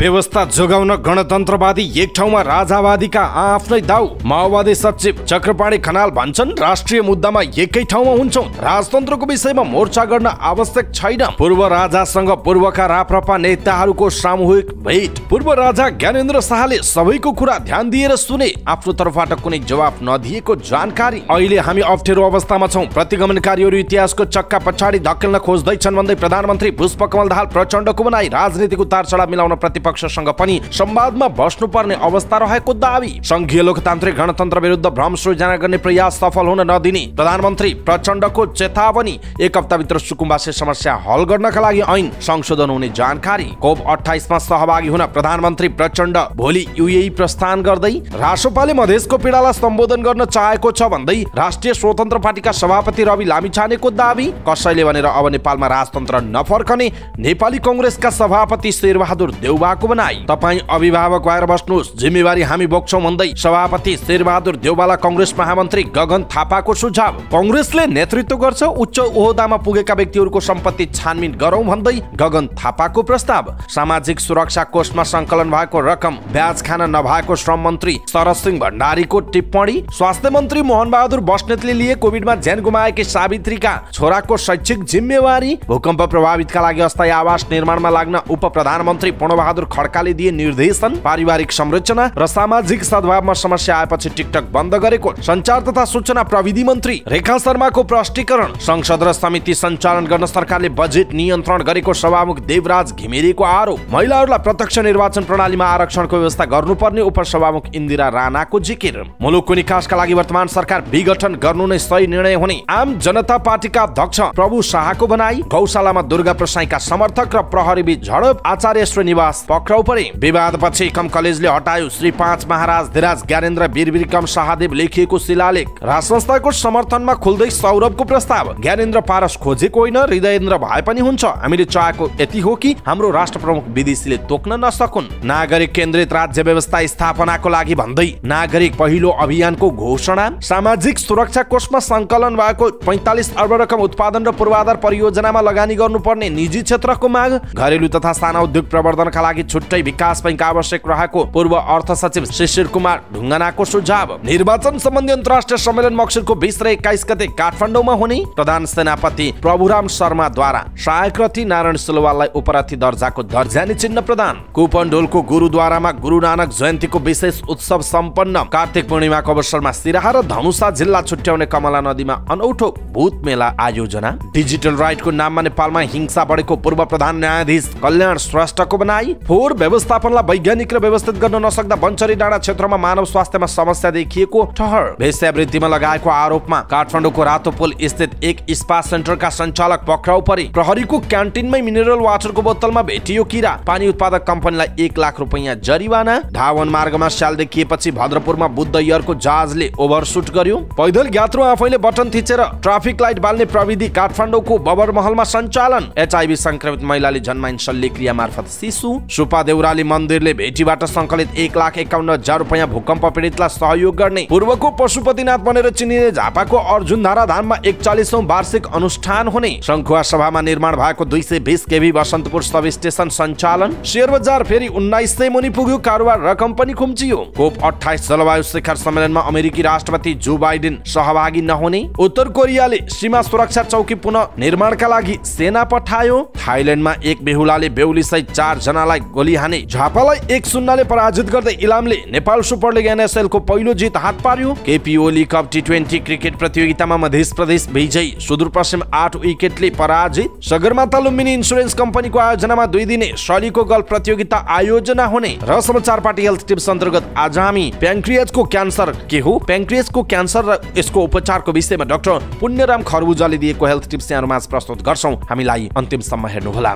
व्यवस्था जोगाउन गणतन्त्रवादी एक ठाउँमा राजावादीका आफ्नै दाउ माओवादी सचिव चक्रपाणी खनाल भन्छन् राष्ट्रिय मुद्दामा एकै ठाउँमा हुन्छौ राजतन्त्रको विषयमा मोर्चा गर्न आवश्यक छैन पूर्व राजासँग पूर्वका राप्रपा नेताहरूको सामूहिक भेट पूर्व राजा ज्ञानेन्द्र शाहले सबैको कुरा ध्यान दिएर सुने आफ्नो तर्फबाट कुनै जवाब नदिएको जानकारी अहिले हामी अप्ठ्यारो अवस्थामा छौँ प्रतिगमनकारीहरू इतिहासको चक्का पछाडि धकेल्न खोज्दैछन् भन्दै प्रधानमन्त्री पुष्पकमल दाहाल प्रचण्डको बनाई राजनीतिको तार चढा मिलाउन प्रति विपक्षसँग पनि संवादमा बस्नुपर्ने अवस्था रहेको दावी संघीय लोकतान्त्रिक गणतन्त्र विरुद्ध भ्रम सृजना गर्ने प्रयास सफल हुन नदिने प्रधानमन्त्री प्रचण्डको चेतावनी एक हप्ताभित्र सुकुम्बासी समस्या हल गर्नका लागि ऐन संशोधन हुने जानकारी कोप अठाइसमा सहभागी हुन प्रधानमन्त्री प्रचण्ड भोलि युए प्रस्थान गर्दै राष्ट्रपाले मधेसको पीडालाई सम्बोधन गर्न चाहेको छ भन्दै राष्ट्रिय स्वतन्त्र पार्टीका सभापति रवि लामिछानेको दावी कसैले भनेर अब नेपालमा राजतन्त्र नफर्कने नेपाली कङ्ग्रेसका सभापति शेरबहादुर देउबा भएको बनाई तपाईँ अभिभावक भएर बस्नुहोस् जिम्मेवारी हामी बोक्छौँ भन्दै सभापति शेरबहादुर देवबाला कङ्ग्रेस महामन्त्री गगन थापाको सुझाव कङ्ग्रेसले नेतृत्व गर्छ उच्च ओहदामा पुगेका व्यक्तिहरूको सम्पत्ति छानबिन गरौँ भन्दै गगन थापाको प्रस्ताव सामाजिक सुरक्षा कोषमा संकलन भएको रकम ब्याज खान नभएको श्रम मन्त्री शरद सिंह भण्डारीको टिप्पणी स्वास्थ्य मन्त्री मोहन बहादुर बस्नेतले लिए कोभिडमा ज्यान गुमाएकी सावित्रीका छोराको शैक्षिक जिम्मेवारी भूकम्प प्रभावितका लागि अस्थायी आवास निर्माणमा लाग्न उप प्रधानमन्त्री पूर्णबहादुर खड्काले दिए निर्देशन पारिवारिक संरचना र सामाजिक सद्भावमा समस्या आएपछि टिकटक बन्द गरेको संचार तथा सूचना प्रविधि मन्त्री रेखा शर्माको प्रष्टीकरण संसद र समिति सञ्चालन गर्न सरकारले बजेट नियन्त्रण गरेको सभामुख देवराज घिमिरेको आरोप महिलाहरूलाई प्रत्यक्ष निर्वाचन प्रणालीमा आरक्षणको व्यवस्था गर्नुपर्ने उपसभामुख इन्दिरा राणाको जिकिर मुलुकको निकासका लागि वर्तमान सरकार विघटन गर्नु नै सही निर्णय हुने आम जनता पार्टीका अध्यक्ष प्रभु शाहको भनाई गौशालामा दुर्गा प्रसाईका समर्थक र बीच झडप आचार्य श्रीनिवास पक्राउ विवादपछि कम कलेजले हटायो श्री पाँच महाराज धिराज ज्ञानेन्द्र वीरविक्रम शाहदेव लेखिएको शिलालेख राज संस्थाको समर्थनमा खुल्दै सौरभको प्रस्ताव ज्ञानेन्द्र पारस खोजेको होइन हृदयेन्द्र भए पनि हुन्छ हामीले चाहेको यति हो कि हाम्रो राष्ट्र प्रमुख विदेशीले तोक्न नसकुन् नागरिक केन्द्रित राज्य व्यवस्था स्थापनाको लागि भन्दै नागरिक पहिलो अभियानको घोषणा सामाजिक सुरक्षा कोषमा संकलन भएको पैतालिस अर्ब रकम उत्पादन र पूर्वाधार परियोजनामा लगानी गर्नुपर्ने निजी क्षेत्रको माग घरेलु तथा साना उद्योग प्रवर्धनका लागि छुट्टै विकास बैंक आवश्यक रहेको पूर्व अर्थ सचिव शिशिर कुमार ढुङ्गानाको सुझाव निर्वाचन सम्बन्धी अन्तर्राष्ट्रिय सम्मेलन मक्सिरको बिस र एक्काइस गते काठमाडौँमा हुने प्रधान सेनापति प्रभुराम शर्माद्वारा सहायक रथी नारायण सिलवाललाई उपराथि दर्जाको दर्जानी चिन्ह प्रदान कुपन्डोलको गुरुद्वारामा गुरु नानक जयन्तीको विशेष उत्सव सम्पन्न कार्तिक पूर्णिमाको अवसरमा सिराहा र धनुषा जिल्ला छुट्याउने कमला नदीमा अनौठो भूत मेला आयोजना डिजिटल राइटको नाममा नेपालमा हिंसा बढेको पूर्व प्रधान न्यायाधीश कल्याण श्रेष्ठको बनाई फोहोर व्यवस्थापनलाई वैज्ञानिक र व्यवस्थित गर्न नसक्दा बन्चरी डाँडा क्षेत्रमा मानव स्वास्थ्यमा समस्या देखिएको ठहर भेष्या वृद्धिमा लगाएको आरोपमा काठमाडौँको रातो पुल स्थित एक स्पा सेन्टरका सञ्चालक पक्राउ परे प्रहरीको क्यान्टिनमै मिनरल वाटरको बोतलमा भेटियो किरा पानी उत्पादक कम्पनीलाई एक लाख रुपियाँ जरिवाना धावन मार्गमा स्याल देखिएपछि भद्रपुरमा बुद्ध यरको जहाजले ओभरसुट गर्यो पैदल यात्रु आफैले बटन थिचेर ट्राफिक लाइट बाल्ने प्रविधि काठमाडौँको बबर महलमा सञ्चालन एचआइभी संक्रमित महिलाले जन्माइन शल्यक्रिया मार्फत शिशु रूपा देउराली मन्दिरले भेटीबाट संकलित एक लाख एकाउन्न हजार रुपियाँ भूकम्प पीडितलाई सहयोग गर्ने पूर्वको पशुपतिनाथ बनेर चिनिने झापाको धारा धाममा एकचालिसौँ वार्षिक अनुष्ठान हुने शङ्खुवा सभामा निर्माण भएको दुई सय बिस केभी बसन्तपुर सब स्टेसन सञ्चालन शेयर बजार फेरि उन्नाइस सय मुनि पुग्यो कारोबार रकम पनि खुम्चियो कोप अठाइस जलवायु शिखर सम्मेलनमा अमेरिकी राष्ट्रपति जो बाइडेन सहभागी नहुने उत्तर कोरियाले सीमा सुरक्षा चौकी पुनः निर्माणका लागि सेना पठायो थाइल्यान्डमा एक बेहुलाले बेहुली सहित चार जनालाई गोली हाने झापालाई एक शून्यले पराजित गर्दै इलामले नेपाल सुपर लिग एनएसएलको पहिलो जित हात पार्यो KP Oli cup T twenty cricket प्रतियोगितामा मध्य प्रदेश विजयी सुदूरपश्चिम आठ विकेटले पराजित सगरमाथा लुम्बिनी इन्सुरेन्स कम्पनीको आयोजनामा दुई दिने शलीको गल्फ प्रतियोगिता आयोजना हुने र समाचार पार्टी हेल्थ टिप्स अन्तर्गत आज हामी प्याङ्क्रियाजको क्यान्सर के हो प्याङ्क्रियाजको क्यान्सर र यसको उपचारको विषयमा डाक्टर पुण्यराम खरबुजाले दिएको हेल्थ टिप्स यहाँहरूमा प्रस्तुत गर्छौँ हामीलाई अन्तिमसम्म हेर्नुहोला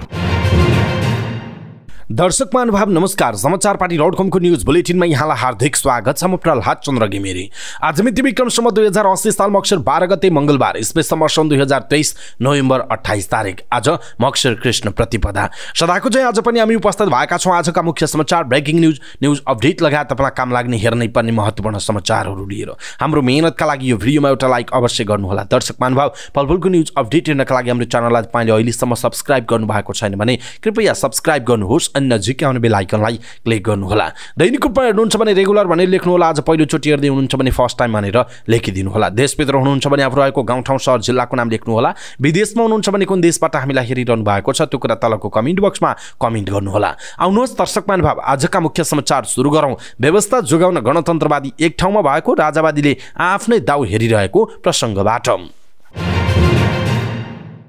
दर्शक महानुभाव नमस्कार समाचार पार्टी डट कमको न्युज बुलेटिनमा यहाँलाई हार्दिक स्वागत छ म प्रहलाद चन्द्र घिमिरे आज मिति विक्रमसम्म दुई हजार अस्सी साल मक्सर बाह्र गते मङ्गलबार स्पेससम्म सन् दुई हजार तेइस नोभेम्बर अठाइस तारिक आज मक्षर कृष्ण प्रतिपदा सदाको चाहिँ आज पनि हामी उपस्थित भएका छौँ आजका मुख्य समाचार ब्रेकिङ न्युज न्युज अपडेट लगायत तपाईँलाई काम लाग्ने हेर्नै पर्ने महत्त्वपूर्ण समाचारहरू लिएर हाम्रो मेहनतका लागि यो भिडियोमा एउटा लाइक अवश्य गर्नुहोला दर्शक महानुभाव फलफुलको न्युज अपडेट हेर्नका लागि हाम्रो च्यानललाई तपाईँले अहिलेसम्म सब्सक्राइब गर्नुभएको छैन भने कृपया सब्सक्राइब गर्नुहोस् अन्य झिक आउने आइकनलाई क्लिक गर्नुहोला दैनिक रूपमा हेर्नुहुन्छ भने रेगुलर भनेर लेख्नुहोला आज पहिलोचोटि हेर्दै हुनुहुन्छ भने फर्स्ट टाइम भनेर लेखिदिनु लेखिदिनुहोला देशभित्र हुनुहुन्छ भने आफू रहेको गाउँठाउँ सहर जिल्लाको नाम लेख्नुहोला विदेशमा हुनुहुन्छ भने कुन देशबाट हामीलाई हेरिरहनु भएको छ त्यो कुरा तलको कमेन्ट बक्समा कमेन्ट गर्नुहोला आउनुहोस् दर्शक महानुभाव आजका मुख्य समाचार सुरु गरौँ व्यवस्था जोगाउन गणतन्त्रवादी एक ठाउँमा भएको राजावादीले आफ्नै दाउ हेरिरहेको प्रसङ्गबाट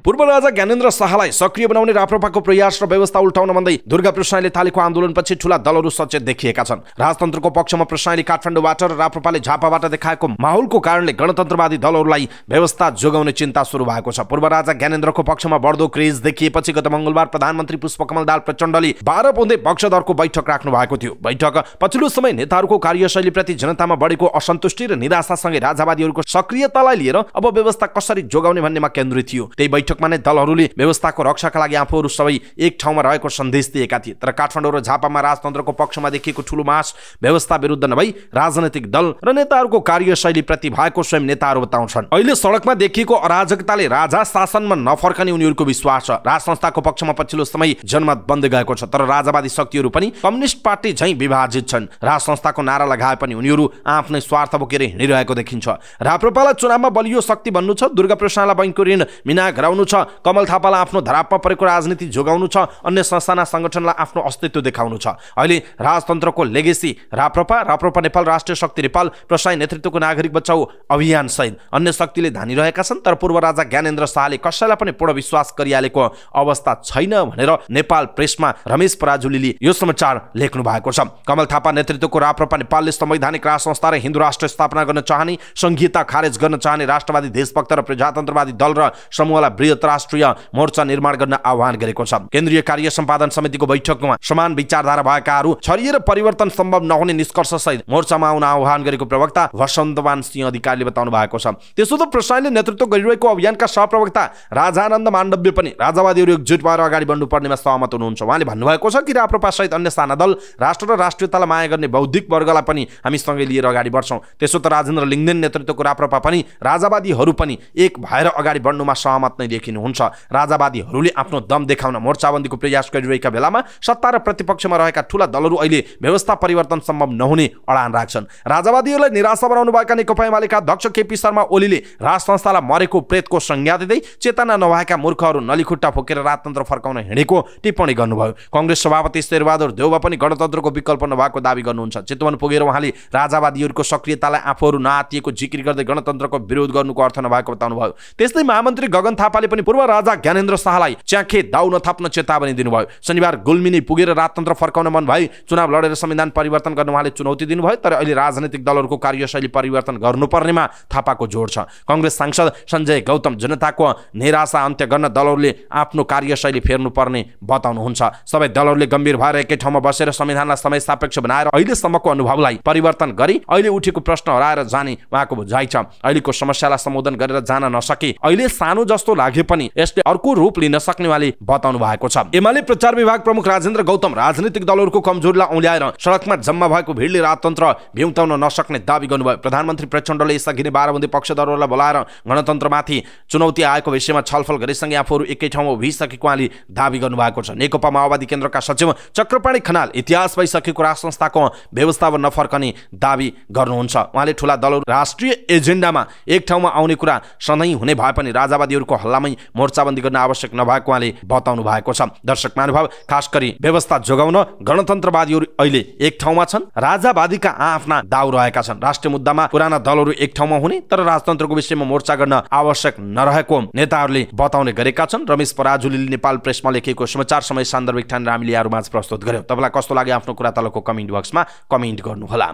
पूर्व राजा ज्ञानेन्द्र शाहलाई सक्रिय बनाउने राप्रपाको प्रयास र व्यवस्था उल्टाउन भन्दै दुर्गा प्रसाईले थालेको आन्दोलनपछि ठुला दलहरू सचेत देखिएका छन् राजतन्त्रको पक्षमा प्रसाईले काठमाडौँबाट र राप्रपाले झापाबाट देखाएको माहौलको कारणले गणतन्त्रवादी दलहरूलाई व्यवस्था जोगाउने चिन्ता सुरु भएको छ पूर्व राजा ज्ञानेन्द्रको पक्षमा बढ्दो क्रेज देखिएपछि गत मंगलबार प्रधानमन्त्री पुष्पकमल दाल प्रचण्डले बाह्र पौधे पक्षधरको बैठक राख्नु भएको थियो बैठक पछिल्लो समय नेताहरूको कार्यशैलीप्रति जनतामा बढेको असन्तुष्टि र निराशासँगै राजावादीहरूको सक्रियतालाई लिएर अब व्यवस्था कसरी जोगाउने भन्नेमा केन्द्रित थियो त्यही बैठक बैठकमा नै दलहरूले व्यवस्थाको रक्षाका लागि आफूहरू सबै एक ठाउँमा रहेको सन्देश दिएका थिए तर काठमाडौँ र झापामा राजतन्त्रको पक्षमा देखिएको ठुलो मास व्यवस्था विरुद्ध नभई राजनैतिक दल र नेताहरूको प्रति भएको स्वयं नेताहरू बताउँछन् अहिले सडकमा देखिएको अराजकताले राजा शासनमा नफर्कने उनीहरूको विश्वास छ राज संस्थाको पक्षमा पछिल्लो समय जनमत बन्द गएको छ तर राजावादी शक्तिहरू पनि कम्युनिस्ट पार्टी झैँ विभाजित छन् राज संस्थाको नारा लगाए पनि उनीहरू आफ्नै स्वार्थ बोकेर हिँडिरहेको देखिन्छ राप्रपालाई चुनावमा बलियो शक्ति भन्नु छ दुर्गा प्रसादलाई बैङ्कको ऋण मिना घराउनु गर्नु छ कमल थापालाई आफ्नो धरापमा परेको राजनीति जोगाउनु छ अन्य संस्थाना सङ्गठनलाई आफ्नो अस्तित्व देखाउनु छ अहिले राजतन्त्रको लेगेसी राप्रपा राप्रपा नेपाल राष्ट्रिय शक्ति नेपाल प्रसाई नेतृत्वको नागरिक बचाउ अभियान सहित अन्य शक्तिले धानिरहेका छन् तर पूर्व राजा ज्ञानेन्द्र शाहले कसैलाई पनि पूर्ण विश्वास गरिहालेको अवस्था छैन भनेर नेपाल प्रेसमा रमेश पराजुलीले यो समाचार लेख्नु भएको छ कमल थापा नेतृत्वको राप्रपा नेपालले संवैधानिक राज संस्था र हिन्दू राष्ट्र स्थापना गर्न चाहने संघीयता खारेज गर्न चाहने राष्ट्रवादी देशभक्त र प्रजातन्त्रवादी दल र समूहलाई राष्ट्रिय मोर्चा निर्माण गर्न आह्वान गरेको छ केन्द्रीय कार्य सम्पादन समितिको बैठकमा समान विचारधारा भएकाहरू छरिएर परिवर्तन सम्भव नहुने निष्कर्ष सहित मोर्चामा आउन आह्वान गरेको प्रवक्ता वसन्तमान सिंह अधिकारीले बताउनु भएको छ त्यसो त प्रसाईले नेतृत्व गरिरहेको अभियानका सहप्रवक्ता राजानन्द माण्डव्य पनि राजावादीहरू एकजुट भएर अगाडि बढ्नु पर्नेमा सहमत हुनुहुन्छ उहाँले भन्नुभएको छ कि राप्रपा सहित अन्य साना दल राष्ट्र र राष्ट्रियतालाई माया गर्ने बौद्धिक वर्गलाई पनि हामी सँगै लिएर अगाडि बढ्छौँ त्यसो त राजेन्द्र लिङ्गदेन नेतृत्वको राप्रपा पनि राजावादीहरू पनि एक भएर अगाडि बढ्नुमा सहमत नै देखिनुहुन्छ राजावादीहरूले आफ्नो दम देखाउन मोर्चाबन्दीको प्रयास गरिरहेका बेलामा सत्ता र प्रतिपक्षमा रहेका ठुला दलहरू अहिले व्यवस्था परिवर्तन सम्भव नहुने अडान राख्छन् राजावादीहरूलाई निराशा बनाउनुभएका नेकपा एमालेका अध्यक्ष केपी शर्मा ओलीले राज संस्थालाई मरेको प्रेतको संज्ञा दिँदै चेतना नभएका मूर्खहरू नलीखुट्टा फोकेर राजतन्त्र फर्काउन हिँडेको टिप्पणी गर्नुभयो कङ्ग्रेस सभापति शेरबहादुर देउवा पनि गणतन्त्रको विकल्प नभएको दावी गर्नुहुन्छ चितवन पुगेर उहाँले राजावादीहरूको सक्रियतालाई आफूहरू नआतिएको जिकिर गर्दै गणतन्त्रको विरोध गर्नुको अर्थ नभएको बताउनुभयो त्यस्तै महामन्त्री गगन थापाले पनि पूर्व राजा ज्ञानेन्द्र शाहलाई च्याखे दाउ नथाप्न चेतावनी दिनुभयो शनिबार गुल्मिनी पुगेर राजतन्त्र फर्काउन मन भए चुनाव लडेर संविधान परिवर्तन गर्न उहाँले चुनौती दिनुभयो तर अहिले राजनैतिक दलहरूको कार्यशैली परिवर्तन गर्नुपर्नेमा थापाको जोड छ कङ्ग्रेस सांसद सञ्जय गौतम जनताको निराशा अन्त्य गर्न दलहरूले आफ्नो कार्यशैली फेर्नुपर्ने बताउनुहुन्छ सबै दलहरूले गम्भीर भएर एकै ठाउँमा बसेर संविधानलाई समय सापेक्ष बनाएर अहिलेसम्मको अनुभवलाई परिवर्तन गरी अहिले उठेको प्रश्न हराएर जाने उहाँको बुझाइ छ अहिलेको समस्यालाई सम्बोधन गरेर जान नसके अहिले सानो जस्तो लाग्छ लागे पनि यसले अर्को रूप लिन सक्ने वाले बताउनु भएको छ एमाले प्रचार विभाग प्रमुख राजेन्द्र गौतम राजनीतिक दलहरूको कमजोरीलाई औल्याएर सडकमा जम्मा भएको भिडले राजतन्त्र भ्युताउन नसक्ने दावी गर्नुभयो प्रधानमन्त्री प्रचण्डले यसअघि नै बाह्रबन्दी पक्षधरहरूलाई बोलाएर गणतन्त्रमाथि चुनौती आएको विषयमा छलफल गरेसँगै आफूहरू एकै ठाउँमा उभिसकेको उहाँले दावी भएको छ नेकपा माओवादी केन्द्रका सचिव चक्रपाणी खनाल इतिहास भइसकेको राज संस्थाको व्यवस्थापन नफर्कने दावी गर्नुहुन्छ उहाँले ठुला दलहरू राष्ट्रिय एजेन्डामा एक ठाउँमा आउने कुरा सधैँ हुने भए पनि राजावादीहरूको हल्ला बेलामै मोर्चाबन्दी गर्न आवश्यक नभएको उहाँले बताउनु भएको छ दर्शक महानुभाव खास गरी व्यवस्था जोगाउन गणतन्त्रवादीहरू अहिले एक ठाउँमा छन् राजावादीका आफ्ना दाउ रहेका छन् राष्ट्रिय मुद्दामा पुराना दलहरू एक ठाउँमा हुने तर राजतन्त्रको विषयमा मोर्चा गर्न आवश्यक नरहेको नेताहरूले बताउने गरेका छन् रमेश पराजुलीले नेपाल प्रेसमा लेखेको समाचार समय सान्दर्भिक ठान हामीले यहाँहरू प्रस्तुत गर्यौँ तपाईँलाई कस्तो लाग्यो आफ्नो कुरा तलको कमेन्ट बक्समा कमेन्ट गर्नुहोला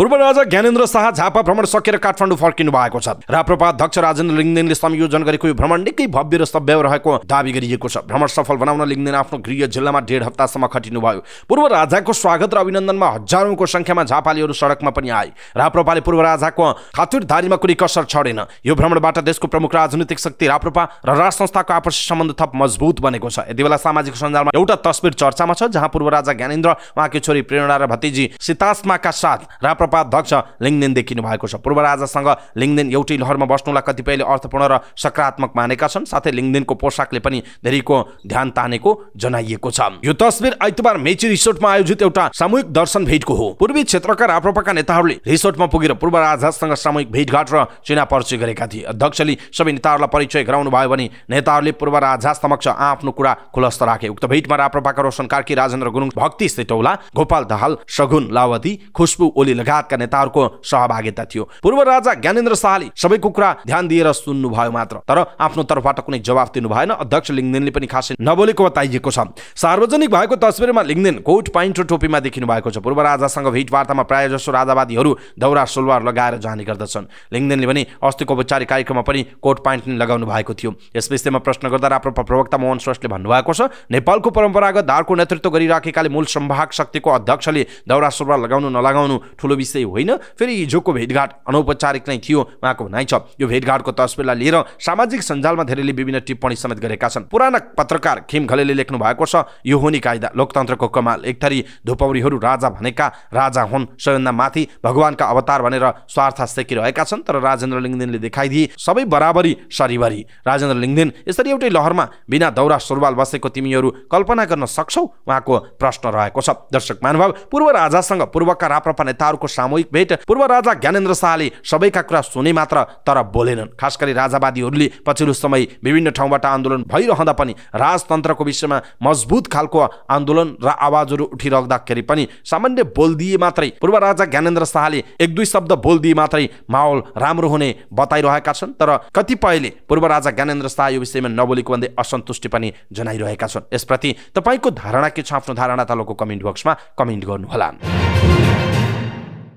पूर्व राजा ज्ञानेन्द्र शाह झापा भ्रमण सकेर काठमाडौँ फर्किनु भएको छ राप्रपा अध्यक्ष राजेन्द्र लिङ्गदेनले संयोजन गरेको यो भ्रमण निकै भव्य र सभ्य रहेको दावी गरिएको छ भ्रमण सफल बनाउन लिङ्गदेन आफ्नो गृह जिल्लामा डेढ हप्तासम्म भयो पूर्व राजाको स्वागत र अभिनन्दनमा हजारौँको संख्यामा झापालीहरू सडकमा पनि आए राप्रपाले पूर्व राजाको खातुरधारीमा कुनै कसर छडेन यो भ्रमणबाट देशको प्रमुख राजनीतिक शक्ति राप्रपा र राज संस्थाको आपसी सम्बन्ध थप मजबुत बनेको छ यति बेला सामाजिक सञ्जालमा एउटा तस्विर चर्चामा छ जहाँ पूर्व राजा ज्ञानेन्द्र उहाँकी छोरी प्रेरणा र भतिजी सितास्माका साथ राप्रपा उपाध्यक्ष लिङ्गदेन देखिनु भएको छ पूर्व राजासँग लिङ्गदेन एउटै लहरमा बस्नुलाई कतिपयले अर्थपूर्ण र सकारात्मक मानेका छन् साथै लिङ्गदेनको पोसाकले पनि धेरैको ध्यान तानेको जनाइएको छ यो तस्बिर आइतबार मेची रिसोर्टमा आयोजित एउटा सामूहिक दर्शन भेटको हो पूर्वी क्षेत्रका राप्रपाका नेताहरूले रिसोर्टमा पुगेर पूर्व राजासँग सामूहिक भेटघाट र चिना परिचय गरेका थिए अध्यक्षले सबै नेताहरूलाई परिचय गराउनु भयो भने नेताहरूले पूर्व राजा समक्ष आफ्नो कुरा खुलस्त राखे उक्त भेटमा राप्रपाका रोशन कार्की राजेन्द्र गुरुङ भक्ति सेटौला गोपाल दाहाल सगुन लावती खुसबु ओली लगायत जातका नेताहरूको सहभागिता थियो पूर्व राजा ज्ञानेन्द्र शाहले सबैको कुरा ध्यान दिएर सुन्नुभयो मात्र तर आफ्नो तर्फबाट कुनै जवाफ दिनु भएन अध्यक्ष लिङ्गदेनले पनि खासै नबोलेको बताइएको छ सार्वजनिक भएको तस्विरमा लिङ्गदेन कोट पाइन्ट र टोपीमा देखिनु भएको छ पूर्व राजासँग भेटवार्तामा प्राय जसो राजावादीहरू दौरा सोलवार लगाएर जाने गर्दछन् लिङ्गदेनले भने अस्तिको औपचारिक कार्यक्रममा पनि कोट पाइन्ट नै लगाउनु भएको थियो यस विषयमा प्रश्न गर्दा राप्रो प्रवक्ता मोहन श्रेष्ठले भन्नुभएको छ नेपालको परम्परागत धारको नेतृत्व गरिराखेकाले मूल सम्भाग शक्तिको अध्यक्षले दौरा सोलवार लगाउनु नलगाउनु ठुलो विषय त्यसै होइन फेरि हिजोको भेटघाट अनौपचारिक नै थियो उहाँको भनाइ छ यो भेटघाटको तस्विरलाई लिएर सामाजिक सञ्जालमा धेरैले विभिन्न टिप्पणी समेत गरेका छन् पुराना पत्रकार खेम खलेले लेख्नु भएको छ यो हो नि कायदा लोकतन्त्रको कमाल एक थरी धुपौरीहरू राजा भनेका राजा हुन् सबैभन्दा माथि भगवान्का अवतार भनेर स्वार्थ सेकिरहेका छन् तर राजेन्द्र लिङ्गदेनले देखाइदिए सबै बराबरी सरिभरी राजेन्द्र लिङ्गदेन यसरी एउटै लहरमा बिना दौरा सुरुवाल बसेको तिमीहरू कल्पना गर्न सक्छौ उहाँको प्रश्न रहेको छ दर्शक महानुभाव पूर्व राजासँग पूर्वका राप्रपा नेताहरूको सामूहिक भेट पूर्व राजा ज्ञानेन्द्र शाहले सबैका कुरा सुने मात्र तर बोलेनन् खास गरी राजावादीहरूले पछिल्लो समय विभिन्न ठाउँबाट आन्दोलन भइरहँदा पनि राजतन्त्रको विषयमा मजबुत खालको आन्दोलन र आवाजहरू उठिरहँदाखेरि पनि सामान्य बोलिदिए मात्रै पूर्व राजा ज्ञानेन्द्र शाहले एक दुई शब्द बोलिदिए मात्रै माहौल राम्रो हुने बताइरहेका छन् तर कतिपयले पूर्व राजा ज्ञानेन्द्र शाह यो विषयमा नबोलेको भन्दै असन्तुष्टि पनि जनाइरहेका छन् यसप्रति तपाईँको धारणा के छ आफ्नो धारणा तलको कमेन्ट बक्समा कमेन्ट गर्नुहोला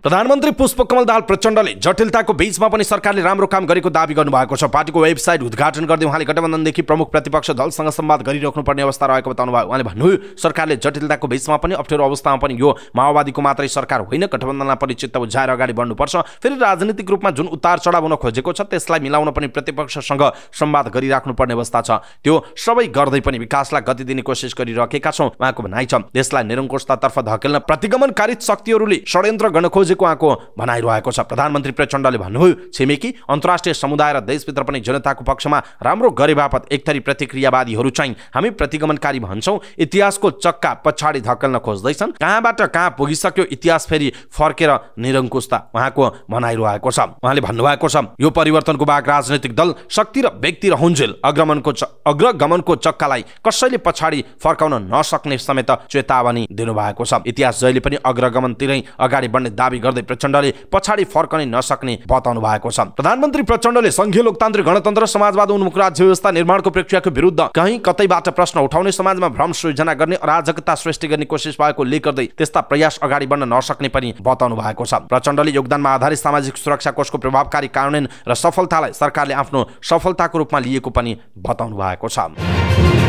प्रधानमन्त्री पुष्पकमल दाल प्रचण्डले जटिलताको बीचमा पनि सरकारले राम्रो काम गरेको दावी गर्नुभएको छ पार्टीको वेबसाइट उद्घाटन गर्दै उहाँले गठबन्धनदेखि प्रमुख प्रतिपक्ष दलसँग संवाद गरिराख्नुपर्ने अवस्था रहेको बताउनु भयो उहाँले भन्नुभयो सरकारले जटिलताको बीचमा पनि अप्ठ्यारो अवस्थामा पनि यो माओवादीको मात्रै सरकार होइन गठबन्धनलाई पनि चित्त बुझाएर अगाडि बढ्नुपर्छ फेरि राजनीतिक रूपमा जुन उतार चढाव हुन खोजेको छ त्यसलाई मिलाउन पनि प्रतिपक्षसँग संवाद गरिराख्नुपर्ने अवस्था छ त्यो सबै गर्दै पनि विकासलाई गति दिने कोसिस गरिराखेका छौँ उहाँको भनाइ छ देशलाई निरङ्कुशतातर्फ धकेल्न प्रतिगमनकारी शक्तिहरूले षड्यन्त्र गर्न खोजे खोजेको उहाँको भनाइरहेको छ प्रधानमन्त्री प्रचण्डले भन्नुभयो छिमेकी अन्तर्राष्ट्रिय समुदाय र देशभित्र पनि जनताको पक्षमा राम्रो गरे बापत एकथरी प्रतिक्रियावादीहरू चाहिँ हामी प्रतिगमनकारी भन्छौँ इतिहासको चक्का पछाडि धकल्न खोज्दैछन् कहाँबाट कहाँ पुगिसक्यो इतिहास फेरि फर्केर निरङ्कुशता उहाँको भनाइरहेको छ उहाँले भन्नुभएको छ यो परिवर्तनको बाघ राजनैतिक दल शक्ति र व्यक्ति र हुन्जेल अग्रमनको अग्रगमनको चक्कालाई कसैले पछाडि फर्काउन नसक्ने समेत चेतावनी दिनुभएको छ इतिहास जहिले पनि अग्रगमनतिरै अगाडि बढ्ने दावी गर्दै प्रचण्डले पछाडि फर्कनै नसक्ने बताउनु भएको छ प्रधानमन्त्री प्रचण्डले संघीय लोकतान्त्रिक गणतन्त्र समाजवाद उन्मुख राज्य व्यवस्था निर्माणको प्रक्रियाको विरुद्ध कहीँ कतैबाट प्रश्न उठाउने समाजमा भ्रम सृजना गर्ने अराजकता सृष्टि गर्ने कोसिस भएको उल्लेख गर्दै त्यस्ता प्रयास अगाडि बढ्न नसक्ने पनि बताउनु भएको छ प्रचण्डले योगदानमा आधारित सामाजिक सुरक्षा कोषको प्रभावकारी कार्यान्वयन र सफलतालाई सरकारले आफ्नो सफलताको रूपमा लिएको पनि बताउनु भएको छ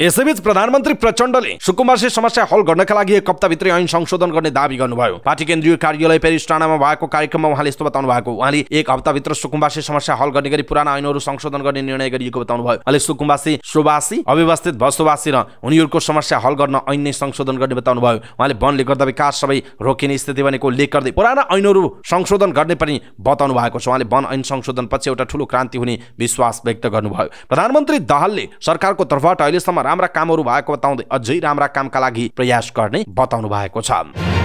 यसैबीच प्रधानमन्त्री प्रचण्डले सुकुम्बासी समस्या हल गर्नका लागि एक हप्ताभित्रै ऐन संशोधन गर्ने दावी गर्नुभयो पार्टी केन्द्रीय कार्यालय पेरिस टाढामा भएको कार्यक्रममा उहाँले यस्तो बताउनु भएको उहाँले एक हप्ताभित्र सुकुम्बासी समस्या हल गर्ने गरी पुराना ऐनहरू संशोधन गर्ने निर्णय गरिएको बताउनु भयो अहिले सुकुम्बासी सुवासी अव्यवस्थित भसोवासी र उनीहरूको समस्या हल गर्न ऐन नै संशोधन गर्ने बताउनु भयो उहाँले वनले गर्दा विकास सबै रोकिने स्थिति भनेको उल्लेख गर्दै पुराना ऐनहरू संशोधन गर्ने पनि बताउनु भएको छ उहाँले वन ऐन संशोधन पछि एउटा ठुलो क्रान्ति हुने विश्वास व्यक्त गर्नुभयो प्रधानमन्त्री दाहालले सरकारको तर्फबाट अहिलेसम्म राम्रा कामहरू भएको बताउँदै अझै राम्रा कामका लागि प्रयास गर्ने बताउनु भएको छ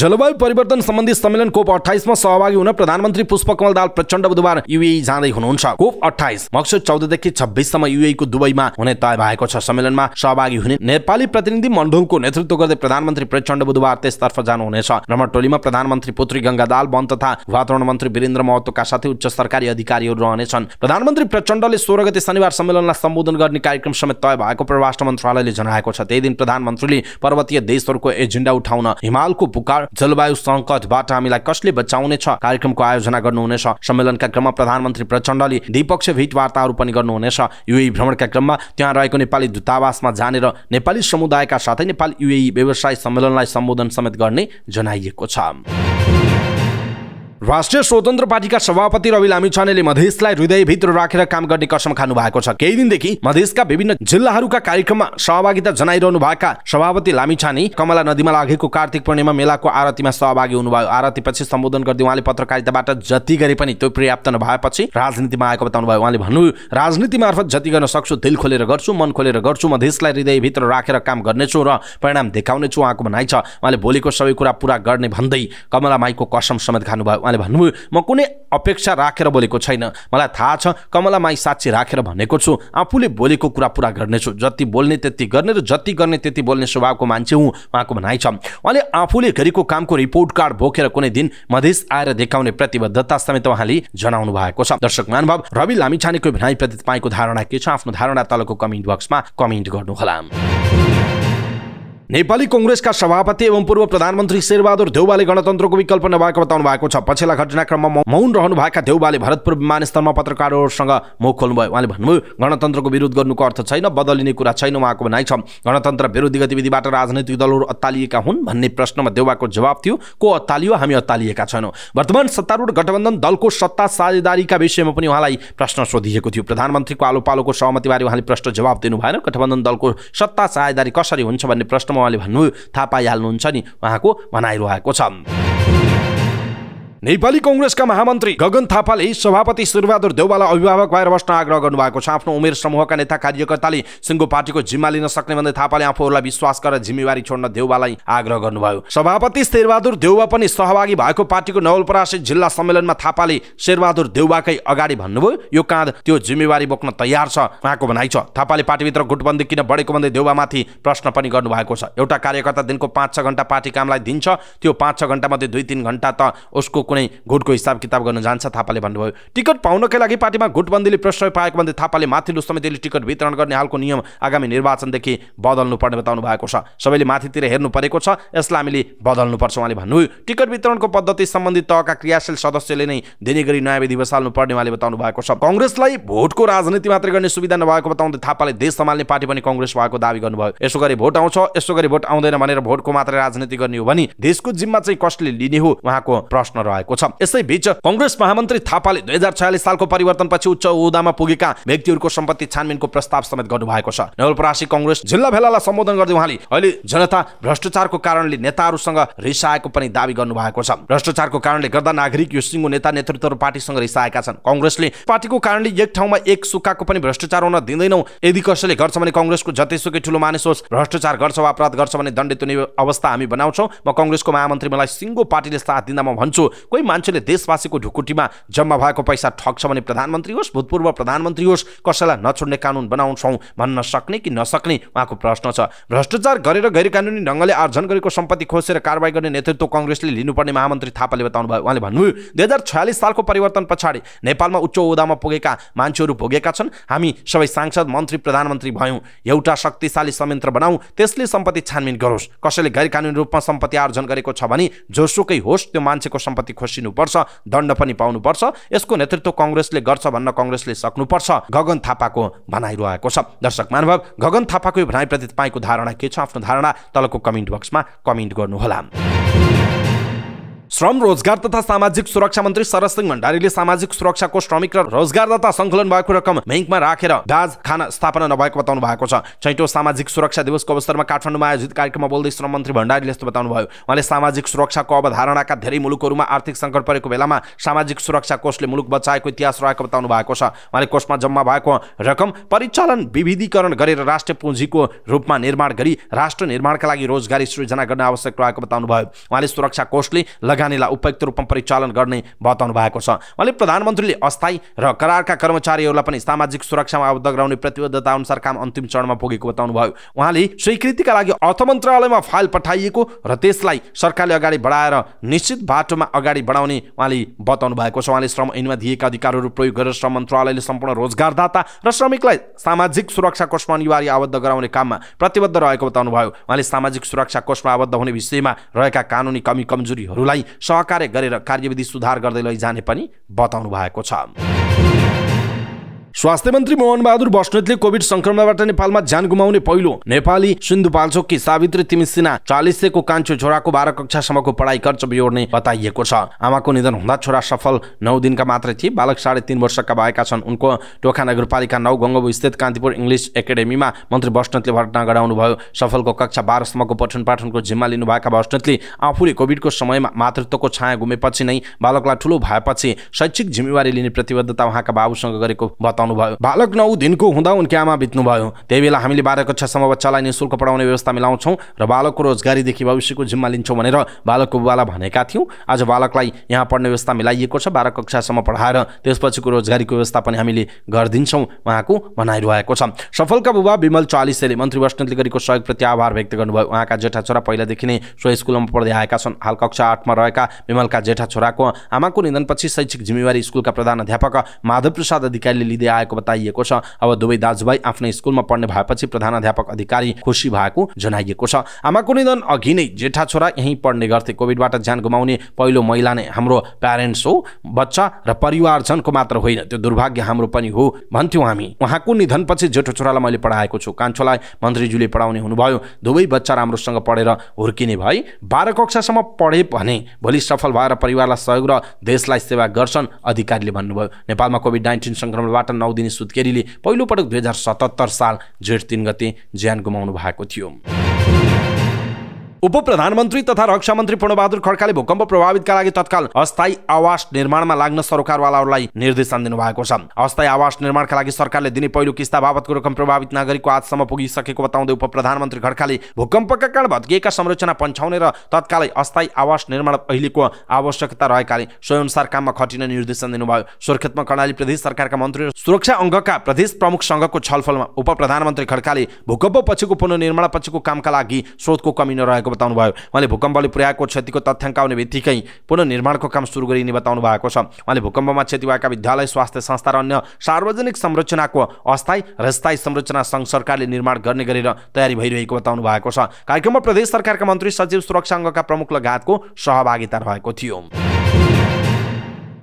जलवायु परिवर्तन सम्बन्धी सम्मेलन कोप अठाइसमा सहभागी हुन प्रधानमन्त्री पुष्पकमल दाल प्रचण्ड बुधबार युए जाँदै हुनुहुन्छ कोप अठाइस मक्सुद चौधदेखि छब्बिससम्म को दुबईमा हुने तय भएको छ सम्मेलनमा सहभागी हुने नेपाली प्रतिनिधि मण्डलको नेतृत्व गर्दै प्रधानमन्त्री प्रचण्ड बुधबार त्यसतर्फ जानुहुनेछ भ्रमण टोलीमा प्रधानमन्त्री पुत्री गङ्गा दाल वन तथा वातावरण मन्त्री वीरेन्द्र महतोका साथै उच्च सरकारी अधिकारीहरू रहनेछन् प्रधानमन्त्री प्रचण्डले सोह्र गते शनिबार सम्मेलनलाई सम्बोधन गर्ने कार्यक्रम समेत तय भएको परराष्ट्र मन्त्रालयले जनाएको छ त्यही दिन प्रधानमन्त्रीले पर्वतीय देशहरूको एजेन्डा उठाउन हिमालको पुकार अनुसार जलवायु सङ्कटबाट हामीलाई कसले बचाउनेछ कार्यक्रमको आयोजना गर्नुहुनेछ सम्मेलनका क्रममा प्रधानमन्त्री प्रचण्डले द्विपक्षीय भेटवार्ताहरू पनि गर्नुहुनेछ युए भ्रमणका क्रममा त्यहाँ रहेको नेपाली दूतावासमा जानेर नेपाली समुदायका साथै नेपाल युए व्यवसाय सम्मेलनलाई सम्बोधन समेत गर्ने जनाइएको छ राष्ट्रिय स्वतन्त्र पार्टीका सभापति रवि लामिछानेले मधेसलाई हृदयभित्र राखेर काम गर्ने कसम खानु भएको छ केही दिनदेखि मधेसका विभिन्न जिल्लाहरूका कार्यक्रममा सहभागिता जनाइरहनु भएका सभापति लामिछाने कमला नदीमा लागेको कार्तिक पूर्णिमा मेलाको आरतीमा सहभागी हुनुभयो आरतीपछि सम्बोधन गर्दै उहाँले पत्रकारिताबाट जति गरे पनि त्यो पर्याप्त नभएपछि राजनीतिमा आएको बताउनु भयो उहाँले भन्नुभयो राजनीति मार्फत जति गर्न सक्छु दिल खोलेर गर्छु मन खोलेर गर्छु मधेसलाई हृदयभित्र राखेर काम गर्नेछु र परिणाम देखाउनेछु उहाँको भनाइ छ उहाँले भोलिको सबै कुरा पुरा गर्ने भन्दै कमला माईको कसम समेत खानुभयो उहाँले भन्नुभयो म कुनै अपेक्षा राखेर बोलेको छैन मलाई थाहा छ कमला माई साक्षी राखेर भनेको छु आफूले बोलेको कुरा पुरा गर्नेछु जति बोल्ने त्यति गर्ने र जति गर्ने त्यति बोल्ने स्वभावको मान्छे हुँ उहाँको भनाइ छ उहाँले आफूले गरेको कामको रिपोर्ट कार्ड बोकेर कुनै दिन मधेस आएर देखाउने प्रतिबद्धता समेत उहाँले जनाउनु भएको छ दर्शक महानुभाव रवि लामिछानेको भनाइप्रति तपाईँको धारणा के छ आफ्नो धारणा तलको कमेन्ट बक्समा कमेन्ट गर्नुहोला नेपाली कङ्ग्रेसका सभापति एवं पूर्व प्रधानमन्त्री शेरबहादुर देउबाले गणतन्त्रको विकल्प नभएको बताउनु भएको छ पछिल्ला घटनाक्रममा मौन रहनुभएका देउवाले भरतपुर विमानस्थलमा पत्रकारहरूसँग मुख खोल्नुभयो उहाँले भन्नुभयो गणतन्त्रको विरोध गर्नुको अर्थ छैन बदलिने कुरा छैन उहाँको भनाइ छ गणतन्त्र विरोधी गतिविधिबाट राजनैतिक दलहरू अत्तालिएका हुन् भन्ने प्रश्नमा देउवाको जवाब थियो को अत्तालियो हामी अत्तालिएका छैनौँ वर्तमान सत्तारूढ गठबन्धन दलको सत्ता साझेदारीका विषयमा पनि उहाँलाई प्रश्न सोधिएको थियो प्रधानमन्त्रीको आलो पालोको सहमतिबारे उहाँले प्रश्न जवाब दिनु भएन गठबन्धन दलको सत्ता साझेदारी कसरी हुन्छ भन्ने प्रश्न शर्मा उहाँले भन्नुभयो थाहा पाइहाल्नुहुन्छ नि उहाँको भनाइरहेको छ नेपाली कङ्ग्रेसका महामन्त्री गगन थापाले सभापति शेरबहादुर देउवालाई अभिभावक भएर बस्न आग्रह गर्नुभएको छ आफ्नो उमेर समूहका नेता कार्यकर्ताले सिङ्गो पार्टीको जिम्मा लिन सक्ने भन्दै थापाले आफूहरूलाई विश्वास गरेर जिम्मेवारी छोड्न देउवालाई आग्रह गर्नुभयो सभापति शेरबहादुर देउवा पनि सहभागी भएको पार्टीको नवलपरासी जिल्ला सम्मेलनमा थापाले शेरबहादुर देउवाकै अगाडि भन्नुभयो यो काँध त्यो जिम्मेवारी बोक्न तयार छ उहाँको भनाइ छ थापाले पार्टीभित्र गुटबन्दी किन बढेको भन्दै देउवामाथि प्रश्न पनि गर्नुभएको छ एउटा कार्यकर्ता दिनको पाँच छ घन्टा पार्टी कामलाई दिन्छ त्यो पाँच छ घन्टा मध्ये दुई तिन घन्टा त उसको कुनै घुटको हिसाब किताब गर्न जान्छ थापाले भन्नुभयो टिकट पाउनकै लागि पार्टीमा गुटबन्दीले प्रश्न पाएको भन्दै थापाले माथिल्लो समितिले टिकट वितरण गर्ने हालको नियम आगामी निर्वाचनदेखि बदल्नुपर्ने बताउनु भएको छ सबैले माथितिर हेर्नु परेको छ यसलाई हामीले बदल्नुपर्छ उहाँले भन्नुभयो टिकट वितरणको पद्धति सम्बन्धित तहका क्रियाशील सदस्यले नै दिने गरी नयाँ विधि बसाल्नुपर्ने उहाँले बताउनु भएको छ कङ्ग्रेसलाई भोटको राजनीति मात्र गर्ने सुविधा नभएको बताउँदै थापाले देश सम्हाल्ने पार्टी पनि कङ्ग्रेस भएको दावी गर्नुभयो यसो गरी भोट आउँछ यसो गरी भोट आउँदैन भनेर भोटको मात्र राजनीति गर्ने हो भने देशको जिम्मा चाहिँ कसले लिने हो उहाँको प्रश्न रह्यो भएको छ बीच कङ्ग्रेस महामन्त्री थापाले दुई हजार छयालिस सालको परिवर्तनपछि उच्च उदामा पुगेका व्यक्तिहरूको सम्पत्ति छानबिनको प्रस्ताव समेत गर्नु भएको छ नवलपरासी कङ्ग्रेस जिल्ला भेलालाई सम्बोधन गर्दै उहाँले अहिले जनता भ्रष्टाचारको कारणले नेताहरूसँग रिसाएको पनि दावी गर्नु भएको छ भ्रष्टाचारको कारणले गर्दा नागरिक यो सिङ्गो नेता नेतृत्वहरू पार्टीसँग रिसाएका छन् कङ्ग्रेसले पार्टीको कारणले एक ठाउँमा एक सुक्काको पनि भ्रष्टाचार हुन दिँदैनौ यदि कसैले गर्छ भने कङ्ग्रेसको जतिसुकै ठुलो मानिस होस् भ्रष्टाचार गर्छ वा अपराध गर्छ भने दण्डित हुने अवस्था हामी बनाउँछौँ म कङ्ग्रेसको महामन्त्री मलाई सिङ्गो पार्टीले साथ दिँदा म भन्छु कोही मान्छेले देशवासीको ढुकुटीमा जम्मा भएको पैसा ठग्छ भने प्रधानमन्त्री होस् भूतपूर्व प्रधानमन्त्री होस् कसैलाई नछोड्ने कानुन बनाउँछौँ भन्न सक्ने कि नसक्ने उहाँको प्रश्न छ भ्रष्टाचार गरेर गैर कानुनी ढङ्गले आर्जन गरेको सम्पत्ति खोसेर कारवाही गर्ने नेतृत्व कङ्ग्रेसले लिनुपर्ने महामन्त्री थापाले बताउनु भयो उहाँले भन्नुभयो दुई हजार छयालिस सालको परिवर्तन पछाडि नेपालमा उच्च ओदामा पुगेका मान्छेहरू भोगेका छन् हामी सबै सांसद मन्त्री प्रधानमन्त्री भयौँ एउटा शक्तिशाली संयन्त्र बनाऊ त्यसले सम्पत्ति छानबिन गरोस् कसैले गैर कानुनी रूपमा सम्पत्ति आर्जन गरेको छ भने जोसुकै होस् त्यो मान्छेको सम्पत्ति खोसिनुपर्छ दण्ड पनि पाउनुपर्छ यसको नेतृत्व कङ्ग्रेसले गर्छ भन्न कङ्ग्रेसले सक्नुपर्छ गगन थापाको भनाइरहेको छ दर्शक महानुभाव गगन थापाको यो भनाइप्रति तपाईँको धारणा के छ आफ्नो धारणा तलको कमेन्ट बक्समा कमेन्ट गर्नुहोला श्रम रोजगार तथा सामाजिक सुरक्षा मन्त्री शरद सिंह भण्डारीले सामाजिक सुरक्षाको श्रमिक र रोजगारदाता सङ्कलन भएको रकम ब्याङ्कमा राखेर ब्याज खाना स्थापना नभएको बताउनु भएको छ छैटौँ सामाजिक सुरक्षा दिवसको अवसरमा काठमाडौँमा आयोजित कार्यक्रममा बोल्दै श्रम मन्त्री भण्डारीले यस्तो भयो उहाँले सामाजिक सुरक्षाको अवधारणाका धेरै मुलुकहरूमा आर्थिक सङ्कट परेको बेलामा सामाजिक सुरक्षा कोषले मुलुक बचाएको इतिहास रहेको बताउनु भएको छ उहाँले कोषमा जम्मा भएको रकम परिचालन विविधीकरण गरेर राष्ट्रिय पुँजीको रूपमा निर्माण गरी राष्ट्र निर्माणका लागि रोजगारी सृजना गर्न आवश्यक रहेको भयो उहाँले सुरक्षा कोषले लगा लगानीलाई उपयुक्त रूपमा परिचालन गर्ने बताउनु भएको छ उहाँले प्रधानमन्त्रीले अस्थायी र करारका कर्मचारीहरूलाई पनि सामाजिक सुरक्षामा आबद्ध गराउने प्रतिबद्धता अनुसार काम अन्तिम चरणमा पुगेको बताउनुभयो उहाँले स्वीकृतिका लागि अर्थ मन्त्रालयमा फाइल पठाइएको र त्यसलाई सरकारले अगाडि बढाएर निश्चित बाटोमा अगाडि बढाउने उहाँले बताउनु भएको छ उहाँले श्रम ऐनमा दिएका अधिकारहरू प्रयोग गरेर श्रम मन्त्रालयले सम्पूर्ण रोजगारदाता र श्रमिकलाई सामाजिक सुरक्षा कोषमा अनिवार्य आबद्ध गराउने काममा प्रतिबद्ध रहेको बताउनुभयो उहाँले सामाजिक सुरक्षा कोषमा आबद्ध हुने विषयमा रहेका कानुनी कमी कमजोरीहरूलाई सहकार्य गरेर कार्यविधि सुधार गर्दै लैजाने पनि बताउनु भएको छ स्वास्थ्य मन्त्री मोहन बहादुर बस्नेतले कोभिड संक्रमणबाट नेपालमा ज्यान गुमाउने पहिलो नेपाली सिन्धुपाल्चोककी सावित्री तिमिसिना चालिसेको कान्छो छोराको बाह्र कक्षासम्मको पढाइ खर्च बिहोर्ने बताइएको छ आमाको निधन हुँदा छोरा सफल नौ दिनका मात्रै थिए बालक साढे तिन वर्षका भएका छन् उनको टोखा नगरपालिका नौ गङ्गबु स्थित कान्तिपुर इङ्ग्लिस एकाडेमीमा मन्त्री बस्नेतले भर्ना गराउनुभयो सफलको कक्षा बाह्रसम्मको पठन पाठनको जिम्मा लिनुभएका बस्नेतले आफूले कोभिडको समयमा मातृत्वको छाया घुमेपछि नै बालकलाई ठुलो भएपछि शैक्षिक जिम्मेवारी लिने प्रतिबद्धता उहाँका बाबुसँग गरेको बताउनु बताउनुभयो बालक नौ दिनको हुँदा उनकी आमा बित्नुभयो त्यही बेला हामीले बाह्र कक्षासम्म बच्चालाई निशुल्क पढाउने व्यवस्था मिलाउँछौँ र बालकको रोजगारीदेखि भविष्यको जिम्मा लिन्छौँ भनेर बालकको बुबालाई भनेका थियौँ आज बालकलाई यहाँ पढ्ने व्यवस्था मिलाइएको छ बाह्र कक्षासम्म पढाएर त्यसपछिको रोजगारीको व्यवस्था पनि हामीले गरिदिन्छौँ उहाँको भनाइरहेको छ सफलका बुबा विमल चालिसेले मन्त्री बस्नेतले गरेको सहयोगप्रति आभार व्यक्त गर्नुभयो उहाँका जेठा छोरा पहिलादेखि नै सो स्कुलमा पढ्दै आएका छन् हाल कक्षा आठमा रहेका विमलका जेठा छोराको आमाको निधनपछि शैक्षिक जिम्मेवारी स्कुलका प्रधान अध्यापक माधव प्रसाद अधिकारीले लिँदै आए आएको बताइएको छ अब दुवै दाजुभाइ आफ्नो स्कुलमा पढ्ने भएपछि प्रधानाध्यापक अधिकारी खुसी भएको जनाइएको छ आमाको निधन अघि नै जेठा छोरा यहीँ पढ्ने गर्थे कोभिडबाट ज्यान गुमाउने पहिलो महिला नै हाम्रो प्यारेन्ट्स हो बच्चा र परिवारजनको मात्र होइन त्यो दुर्भाग्य हाम्रो पनि हो भन्थ्यौँ हामी उहाँको निधनपछि जेठो छोरालाई मैले पढाएको छु कान्छोलाई मन्त्रीज्यूले पढाउने हुनुभयो दुवै बच्चा राम्रोसँग पढेर हुर्किने भए बाह्र कक्षासम्म पढे भने भोलि सफल भएर परिवारलाई सहयोग र देशलाई सेवा गर्छन् अधिकारीले भन्नुभयो नेपालमा कोभिड नाइन्टिन सङ्क्रमणबाट नौ लाउदिने सुत्केरीले पहिलोपटक दुई हजार सतहत्तर साल जेठ तिन गते ज्यान गुमाउनु भएको थियो उप प्रधानमन्त्री तथा रक्षा मन्त्री पूर्णबहादुर खड्काले भूकम्प प्रभावितका लागि तत्काल अस्थायी आवास निर्माणमा लाग्न सरकारवालाहरूलाई निर्देशन दिनुभएको छ अस्थायी आवास निर्माणका लागि सरकारले दिने पहिलो किस्ता बाबतको रकम प्रभावित नागरिकको आजसम्म पुगिसकेको बताउँदै उप प्रधानमन्त्री खड्काले भूकम्पका कारण भत्किएका संरचना पन्छाउने र तत्कालै अस्थायी आवास निर्माण अहिलेको आवश्यकता रहेकाले स्वयंसार काममा खटिने निर्देशन दिनुभयो सुर्खेतमा कर्णाली प्रदेश सरकारका मन्त्री सुरक्षा अङ्गका प्रदेश प्रमुख सङ्घको छलफलमा उप प्रधानमन्त्री खड्काले भूकम्प पछिको पुनर्निर्माण पछिको कामका लागि स्रोतको कमी नरहेको बताउनु भयो उहाँले भूकम्पले पुर्याएको क्षतिको तथ्याङ्क आउने बित्तिकै पुनर्निर्माणको काम सुरु गरिने बताउनु भएको छ उहाँले भूकम्पमा क्षति भएका विद्यालय स्वास्थ्य संस्था र अन्य सार्वजनिक संरचनाको अस्थायी र स्थायी संरचना सङ्घ सरकारले निर्माण गर्ने गरेर तयारी भइरहेको बताउनु भएको छ कार्यक्रममा प्रदेश सरकारका मन्त्री सचिव सुरक्षा अङ्गका प्रमुख लगायतको सहभागिता रहेको थियो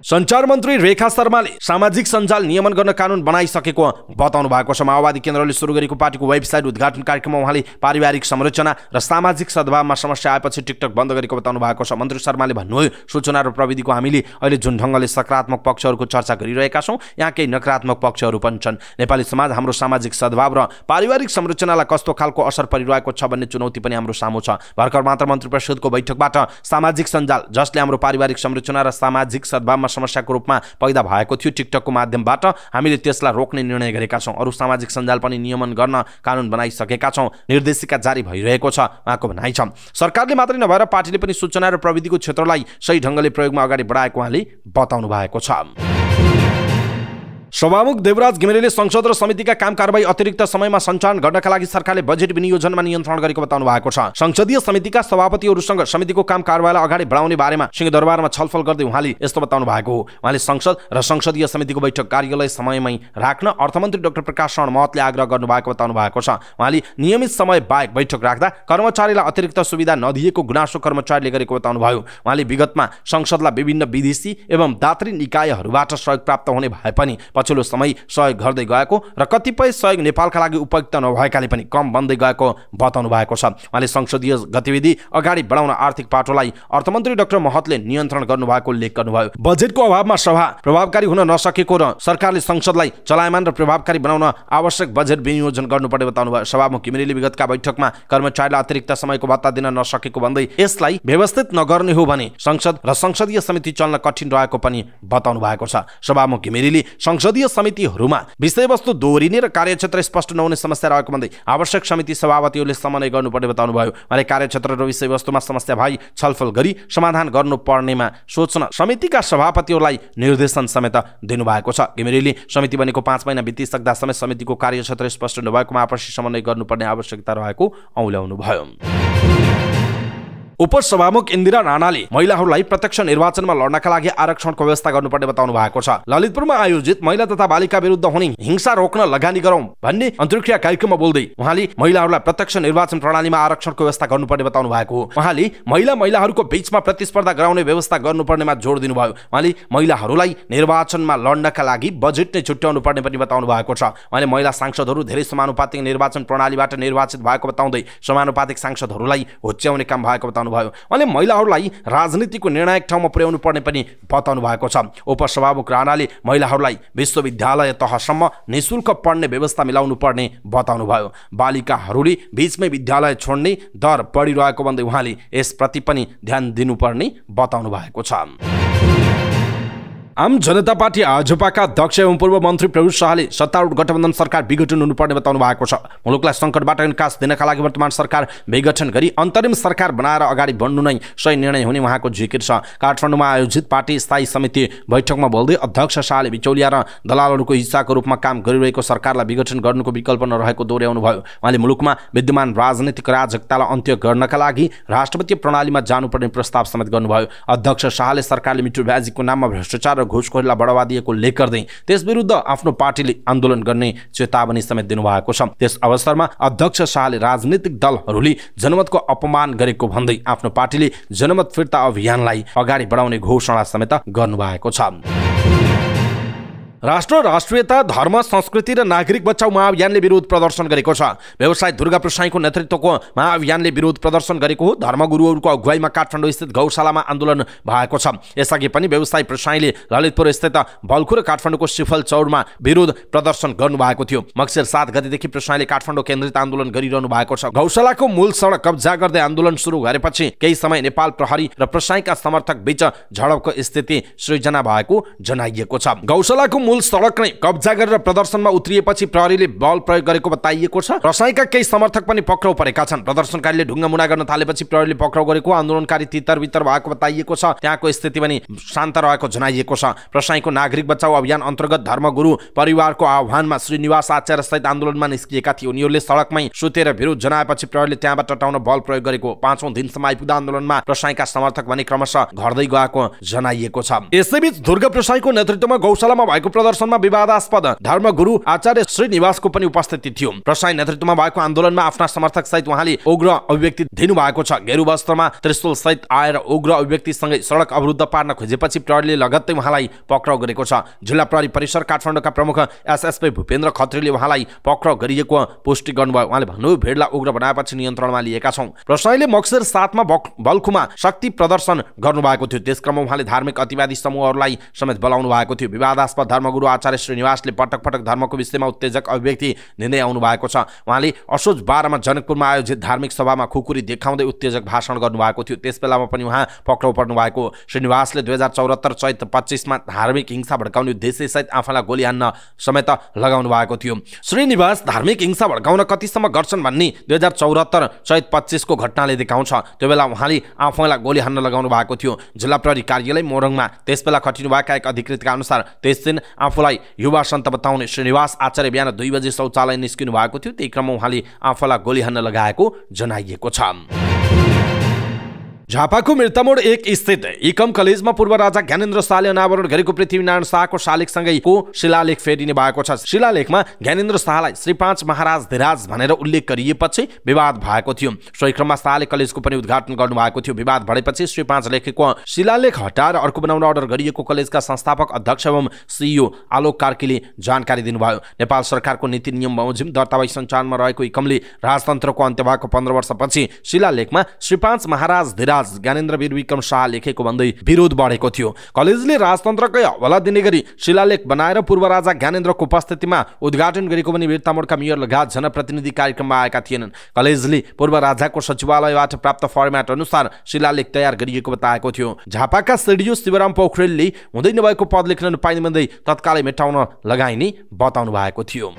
सञ्चार मन्त्री रेखा शर्माले सामाजिक सञ्जाल नियमन गर्न कानुन बनाइसकेको बताउनु भएको छ माओवादी केन्द्रले सुरु गरेको पार्टीको वेबसाइट उद्घाटन कार्यक्रममा उहाँले पारिवारिक संरचना र सामाजिक सद्भावमा समस्या आएपछि टिकटक बन्द गरेको बताउनु भएको छ मन्त्री शर्माले भन्नुभयो सूचना र प्रविधिको हामीले अहिले जुन ढङ्गले सकारात्मक पक्षहरूको चर्चा गरिरहेका छौँ यहाँ केही नकारात्मक पक्षहरू पनि छन् नेपाली समाज हाम्रो सामाजिक सद्भाव र पारिवारिक संरचनालाई कस्तो खालको असर परिरहेको छ भन्ने चुनौती पनि हाम्रो सामु छ भर्खर मात्र मन्त्री परिषदको बैठकबाट सामाजिक सञ्जाल जसले हाम्रो पारिवारिक संरचना र सामाजिक सद्भावमा समस्याको रूपमा पैदा भएको थियो टिकटकको माध्यमबाट हामीले त्यसलाई रोक्ने निर्णय गरेका छौँ अरू सामाजिक सञ्जाल पनि नियमन गर्न कानुन बनाइसकेका छौँ निर्देशिका जारी भइरहेको छ उहाँको भनाइ छ सरकारले मात्रै नभएर पार्टीले पनि सूचना र प्रविधिको क्षेत्रलाई सही ढङ्गले प्रयोगमा अगाडि बढाएको उहाँले बताउनु भएको छ सभामुख देवराज घिमिरेले संसद र समितिका काम कारवाही अतिरिक्त समयमा सञ्चालन गर्नका लागि सरकारले बजेट विनियोजनमा नियन्त्रण गरेको बताउनु भएको छ संसदीय समितिका सभापतिहरूसँग समितिको काम कारवाहीलाई अगाडि बढाउने बारेमा सिंहदरबारमा छलफल गर्दै उहाँले यस्तो बताउनु भएको हो उहाँले संसद र संसदीय समितिको बैठक कार्यालय समयमै राख्न अर्थमन्त्री डाक्टर प्रकाश शरण महतले आग्रह गर्नुभएको बताउनु भएको छ उहाँले नियमित समय बाहेक बैठक राख्दा कर्मचारीलाई अतिरिक्त सुविधा नदिएको गुनासो कर्मचारीले गरेको बताउनुभयो उहाँले विगतमा संसदलाई विभिन्न विदेशी एवं दात्री निकायहरूबाट सहयोग प्राप्त हुने भए पनि पछिल्लो समय सहयोग गर्दै गएको र कतिपय सहयोग नेपालका लागि उपयुक्त नभएकाले पनि कम बन्दै गएको बताउनु भएको छ उहाँले संसदीय गतिविधि अगाडि बढाउन आर्थिक पाटोलाई अर्थमन्त्री डाक्टर महतले नियन्त्रण गर्नुभएको उल्लेख गर्नुभयो बजेटको अभावमा सभा प्रभावकारी हुन नसकेको र सरकारले संसदलाई चलायमान र प्रभावकारी बनाउन आवश्यक बजेट विनियोजन गर्नुपर्ने बताउनु भयो सभामुख घिमिरेले विगतका बैठकमा कर्मचारीलाई अतिरिक्त समयको भत्ता दिन नसकेको भन्दै यसलाई व्यवस्थित नगर्ने हो भने संसद र संसदीय समिति चल्न कठिन रहेको पनि बताउनु भएको छ सभामुख घिमिरेले संसद संसदीय समितिहरूमा विषयवस्तु दोहोरिने र कार्यक्षेत्र स्पष्ट नहुने समस्या रहेको भन्दै आवश्यक समिति सभापतिहरूले समन्वय गर्नुपर्ने बताउनुभयो उहाँले कार्यक्षेत्र र विषयवस्तुमा समस्या भई छलफल गरी समाधान गर्नुपर्नेमा सोच्न समितिका सभापतिहरूलाई निर्देशन समेत दिनुभएको छ घिमिरेले समिति बनेको पाँच महिना बितिसक्दा समेत समितिको कार्यक्षेत्र स्पष्ट नभएकोमा आपसी समन्वय गर्नुपर्ने आवश्यकता रहेको औल्याउनुभयो उपसभामुख इन्दिरा राणाले महिलाहरूलाई प्रत्यक्ष निर्वाचनमा लड्नका लागि आरक्षणको व्यवस्था गर्नुपर्ने बताउनु भएको छ ललितपुरमा आयोजित महिला तथा बालिका विरुद्ध हुने हिंसा रोक्न लगानी गरौँ भन्ने अन्तर्क्रिया कार्यक्रममा बोल्दै उहाँले महिलाहरूलाई प्रत्यक्ष निर्वाचन प्रणालीमा आरक्षणको व्यवस्था गर्नुपर्ने बताउनु भएको हो उहाँले महिला महिलाहरूको बीचमा प्रतिस्पर्धा गराउने व्यवस्था गर्नुपर्नेमा जोड दिनुभयो उहाँले महिलाहरूलाई निर्वाचनमा लड्नका लागि बजेट नै छुट्याउनु पर्ने पनि बताउनु भएको छ उहाँले महिला सांसदहरू धेरै समानुपातिक निर्वाचन प्रणालीबाट निर्वाचित भएको बताउँदै समानुपातिक सांसदहरूलाई होच्याउने काम भएको बताउनु बताउनुभयो उहाँले महिलाहरूलाई राजनीतिको निर्णायक ठाउँमा पुर्याउनु पर्ने पनि बताउनु भएको छ उपसभामुख राणाले महिलाहरूलाई विश्वविद्यालय तहसम्म निशुल्क पढ्ने व्यवस्था मिलाउनु पर्ने बताउनुभयो बालिकाहरूले बिचमै विद्यालय छोड्ने दर बढिरहेको भन्दै उहाँले यसप्रति पनि ध्यान दिनुपर्ने बताउनु भएको छ आम जनता पार्टी आजपाका अध्यक्ष एवं पूर्व मन्त्री प्रभु शाहले सत्तारूढ गठबन्धन सरकार विघटन हुनुपर्ने बताउनु भएको छ मुलुकलाई सङ्कटबाट निकास दिनका लागि वर्तमान सरकार विघटन गरी अन्तरिम सरकार बनाएर अगाडि बढ्नु नै सही निर्णय हुने उहाँको जिकिर छ काठमाडौँमा आयोजित पार्टी स्थायी समिति बैठकमा बोल्दै अध्यक्ष शाहले बिचौलिया र दलालहरूको हिस्साको रूपमा काम गरिरहेको सरकारलाई विघटन गर्नुको विकल्प नरहेको भयो उहाँले मुलुकमा विद्यमान राजनैतिक राजकतालाई अन्त्य गर्नका लागि राष्ट्रपति प्रणालीमा जानुपर्ने प्रस्ताव समेत गर्नुभयो अध्यक्ष शाहले सरकारले मिटु ब्याजीको नाममा भ्रष्टाचार घुसखोरीलाई बढावा दिएको लेख गर्दै त्यस विरुद्ध आफ्नो पार्टीले आन्दोलन गर्ने चेतावनी समेत दिनुभएको छ त्यस अवसरमा अध्यक्ष शाहले राजनीतिक दलहरूले जनमतको अपमान गरेको भन्दै आफ्नो पार्टीले जनमत फिर्ता अभियानलाई अगाडि बढाउने घोषणा समेत गर्नु भएको छ राष्ट्र राष्ट्रियता धर्म संस्कृति र नागरिक बचाउ महाअभियानले विरोध प्रदर्शन गरेको छ व्यवसाय दुर्गा प्रसाईको नेतृत्वको महाअभियानले विरोध प्रदर्शन गरेको हो धर्मगुरुहरूको अगुवाईमा काठमाडौँ स्थित गौशालामा आन्दोलन भएको छ यसअघि पनि व्यवसाय प्रसाईले ललितपुर स्थित भल्खु र काठमाडौँको सिफल चौरमा विरोध प्रदर्शन गर्नु भएको थियो मक्सिर सात गतिदेखि प्रसाईले काठमाडौँ केन्द्रित आन्दोलन गरिरहनु भएको छ गौशालाको मूल सडक कब्जा गर्दै आन्दोलन सुरु गरेपछि केही समय नेपाल प्रहरी र प्रसाईका समर्थक बीच झडपको स्थिति सृजना भएको जनाइएको छ गौशालाको मूल सडक नै कब्जा गरेर प्रदर्शनमा उत्रिएपछि प्रहरीले बल प्रयोग गरेको बताइएको छ रसाईका केही समर्थक पनि पक्राउ परेका छन् प्रदर्शनकारीले ढुङ्गा मुना गर्न थालेपछि प्रहरीले पक्राउ गरेको आन्दोलनकारी तितर भएको बताइएको छ त्यहाँको स्थिति पनि शान्त रहेको जनाइएको छ रसाईको नागरिक बचाउ अभियान अन्तर्गत धर्मगुरु परिवारको आह्वानमा श्रीनिवास आचार्य सहित आन्दोलनमा निस्किएका थिए उनीहरूले सडकमै सुतेर विरोध जनाएपछि प्रहरीले त्यहाँबाट हटाउन बल प्रयोग गरेको पाँचौं दिनसम्म आइपुग्दा आन्दोलनमा रसाईका समर्थक भने क्रमशः घट्दै गएको जनाइएको छ यसैबीच दुर्गा प्रसाईको नेतृत्वमा गौशालामा भएको प्रदर्शनमा विवादास्पद धर्मगुरु आचार्य श्रीनिवासको पनि उपस्थिति थियो प्रसाई नेतृत्वमा भएको आन्दोलनमा आफ्ना समर्थक सहित उहाँले उग्र अभिव्यक्ति दिनु भएको छ गेरु वस्त्रमा त्रिशूल सहित आएर उग्र अभिव्यक्तिसँगै सडक अवरुद्ध पार्न खोजेपछि प्रहरीले लगत्तै उहाँलाई पक्राउ गरेको छ जिल्ला प्रहरी परिसर काठमाडौँका प्रमुख एसएसपी भूपेन्द्र खत्रीले उहाँलाई पक्राउ गरिएको पुष्टि गर्नुभयो उहाँले भन्नुभयो भिडलाई उग्र बनाएपछि नियन्त्रणमा लिएका छौँ प्रसाईले मक्सिर सातमा बल्खुमा शक्ति प्रदर्शन गर्नु भएको थियो त्यसक्रममा उहाँले धार्मिक अतिवादी समूहहरूलाई समेत बोलाउनु भएको थियो विवादास्पद धर्म धर्मगुरु आचार्य श्रीनिवासले पटक पटक धर्मको विषयमा उत्तेजक अभिव्यक्ति दिँदै आउनु भएको छ उहाँले असोज बाह्रमा जनकपुरमा आयोजित धार्मिक सभामा खुकुरी देखाउँदै उत्तेजक भाषण गर्नुभएको थियो त्यस बेलामा पनि उहाँ पक्राउ पर्नु भएको श्रीनिवासले दुई हजार चौरात्तर चैत पच्चिसमा धार्मिक हिंसा भड्काउने उद्देश्यसहित आफूलाई गोली हान्न समेत लगाउनु भएको थियो श्रीनिवास धार्मिक हिंसा भड्काउन कतिसम्म गर्छन् भन्ने दुई हजार चौरात्तर चैत पच्चिसको घटनाले देखाउँछ त्यो बेला उहाँले आफैलाई गोली हान्न लगाउनु भएको थियो जिल्ला प्रहरी कार्यालय मोरङमा त्यसबेला खटिनुभएका एक अधिकृतका अनुसार त्यस दिन आफूलाई युवा सन्त बताउने श्रीनिवास आचार्य बिहान दुई बजे शौचालय निस्किनु भएको थियो त्यही क्रममा उहाँले आफूलाई गोली हान्न लगाएको जनाइएको छ झापाको मृतमोड एक स्थित इकम कलेजमा पूर्व राजा ज्ञानेन्द्र शाहले अनावरण गरेको पृथ्वीनारायण शाहको सँगैको शिलालेख फेरिने भएको छ शिलालेखमा ज्ञानेन्द्र शाहलाई श्री पाँच महाराज धिराज भनेर उल्लेख गरिएपछि विवाद भएको थियो सोही क्रममा शाहले कलेजको पनि उद्घाटन गर्नु भएको थियो विवाद भएपछि श्री पाँच लेखेको शिलालेख हटाएर अर्को बनाउन अर्डर गरिएको कलेजका संस्थापक अध्यक्ष एवं सिइओ आलोक कार्कीले जानकारी दिनुभयो नेपाल सरकारको नीति नियम बमोजिम दर्तावाई सञ्चालनमा रहेको इकमले राजतन्त्रको अन्त्य भएको पन्ध्र वर्षपछि शिलालेखमा श्री पाँच महाराज धिराज राज ज्ञानेन्द्र वीर विक्रम शाह लेखेको भन्दै विरोध बढेको थियो कलेजले राजतन्त्रकै हवाला दिने गरी शिलालेख बनाएर पूर्व राजा ज्ञानेन्द्रको उपस्थितिमा उद्घाटन गरेको पनि वीरतामोडका मेयर लगायत जनप्रतिनिधि कार्यक्रममा आएका थिएनन् कलेजले पूर्व राजाको सचिवालयबाट प्राप्त फर्मेट अनुसार शिलालेख तयार गरिएको बताएको थियो झापाका सिडिओ शिवराम पोखरेलले हुँदै नभएको पद लेख्न नपाइने भन्दै तत्कालै मेटाउन लगाइने बताउनु भएको थियो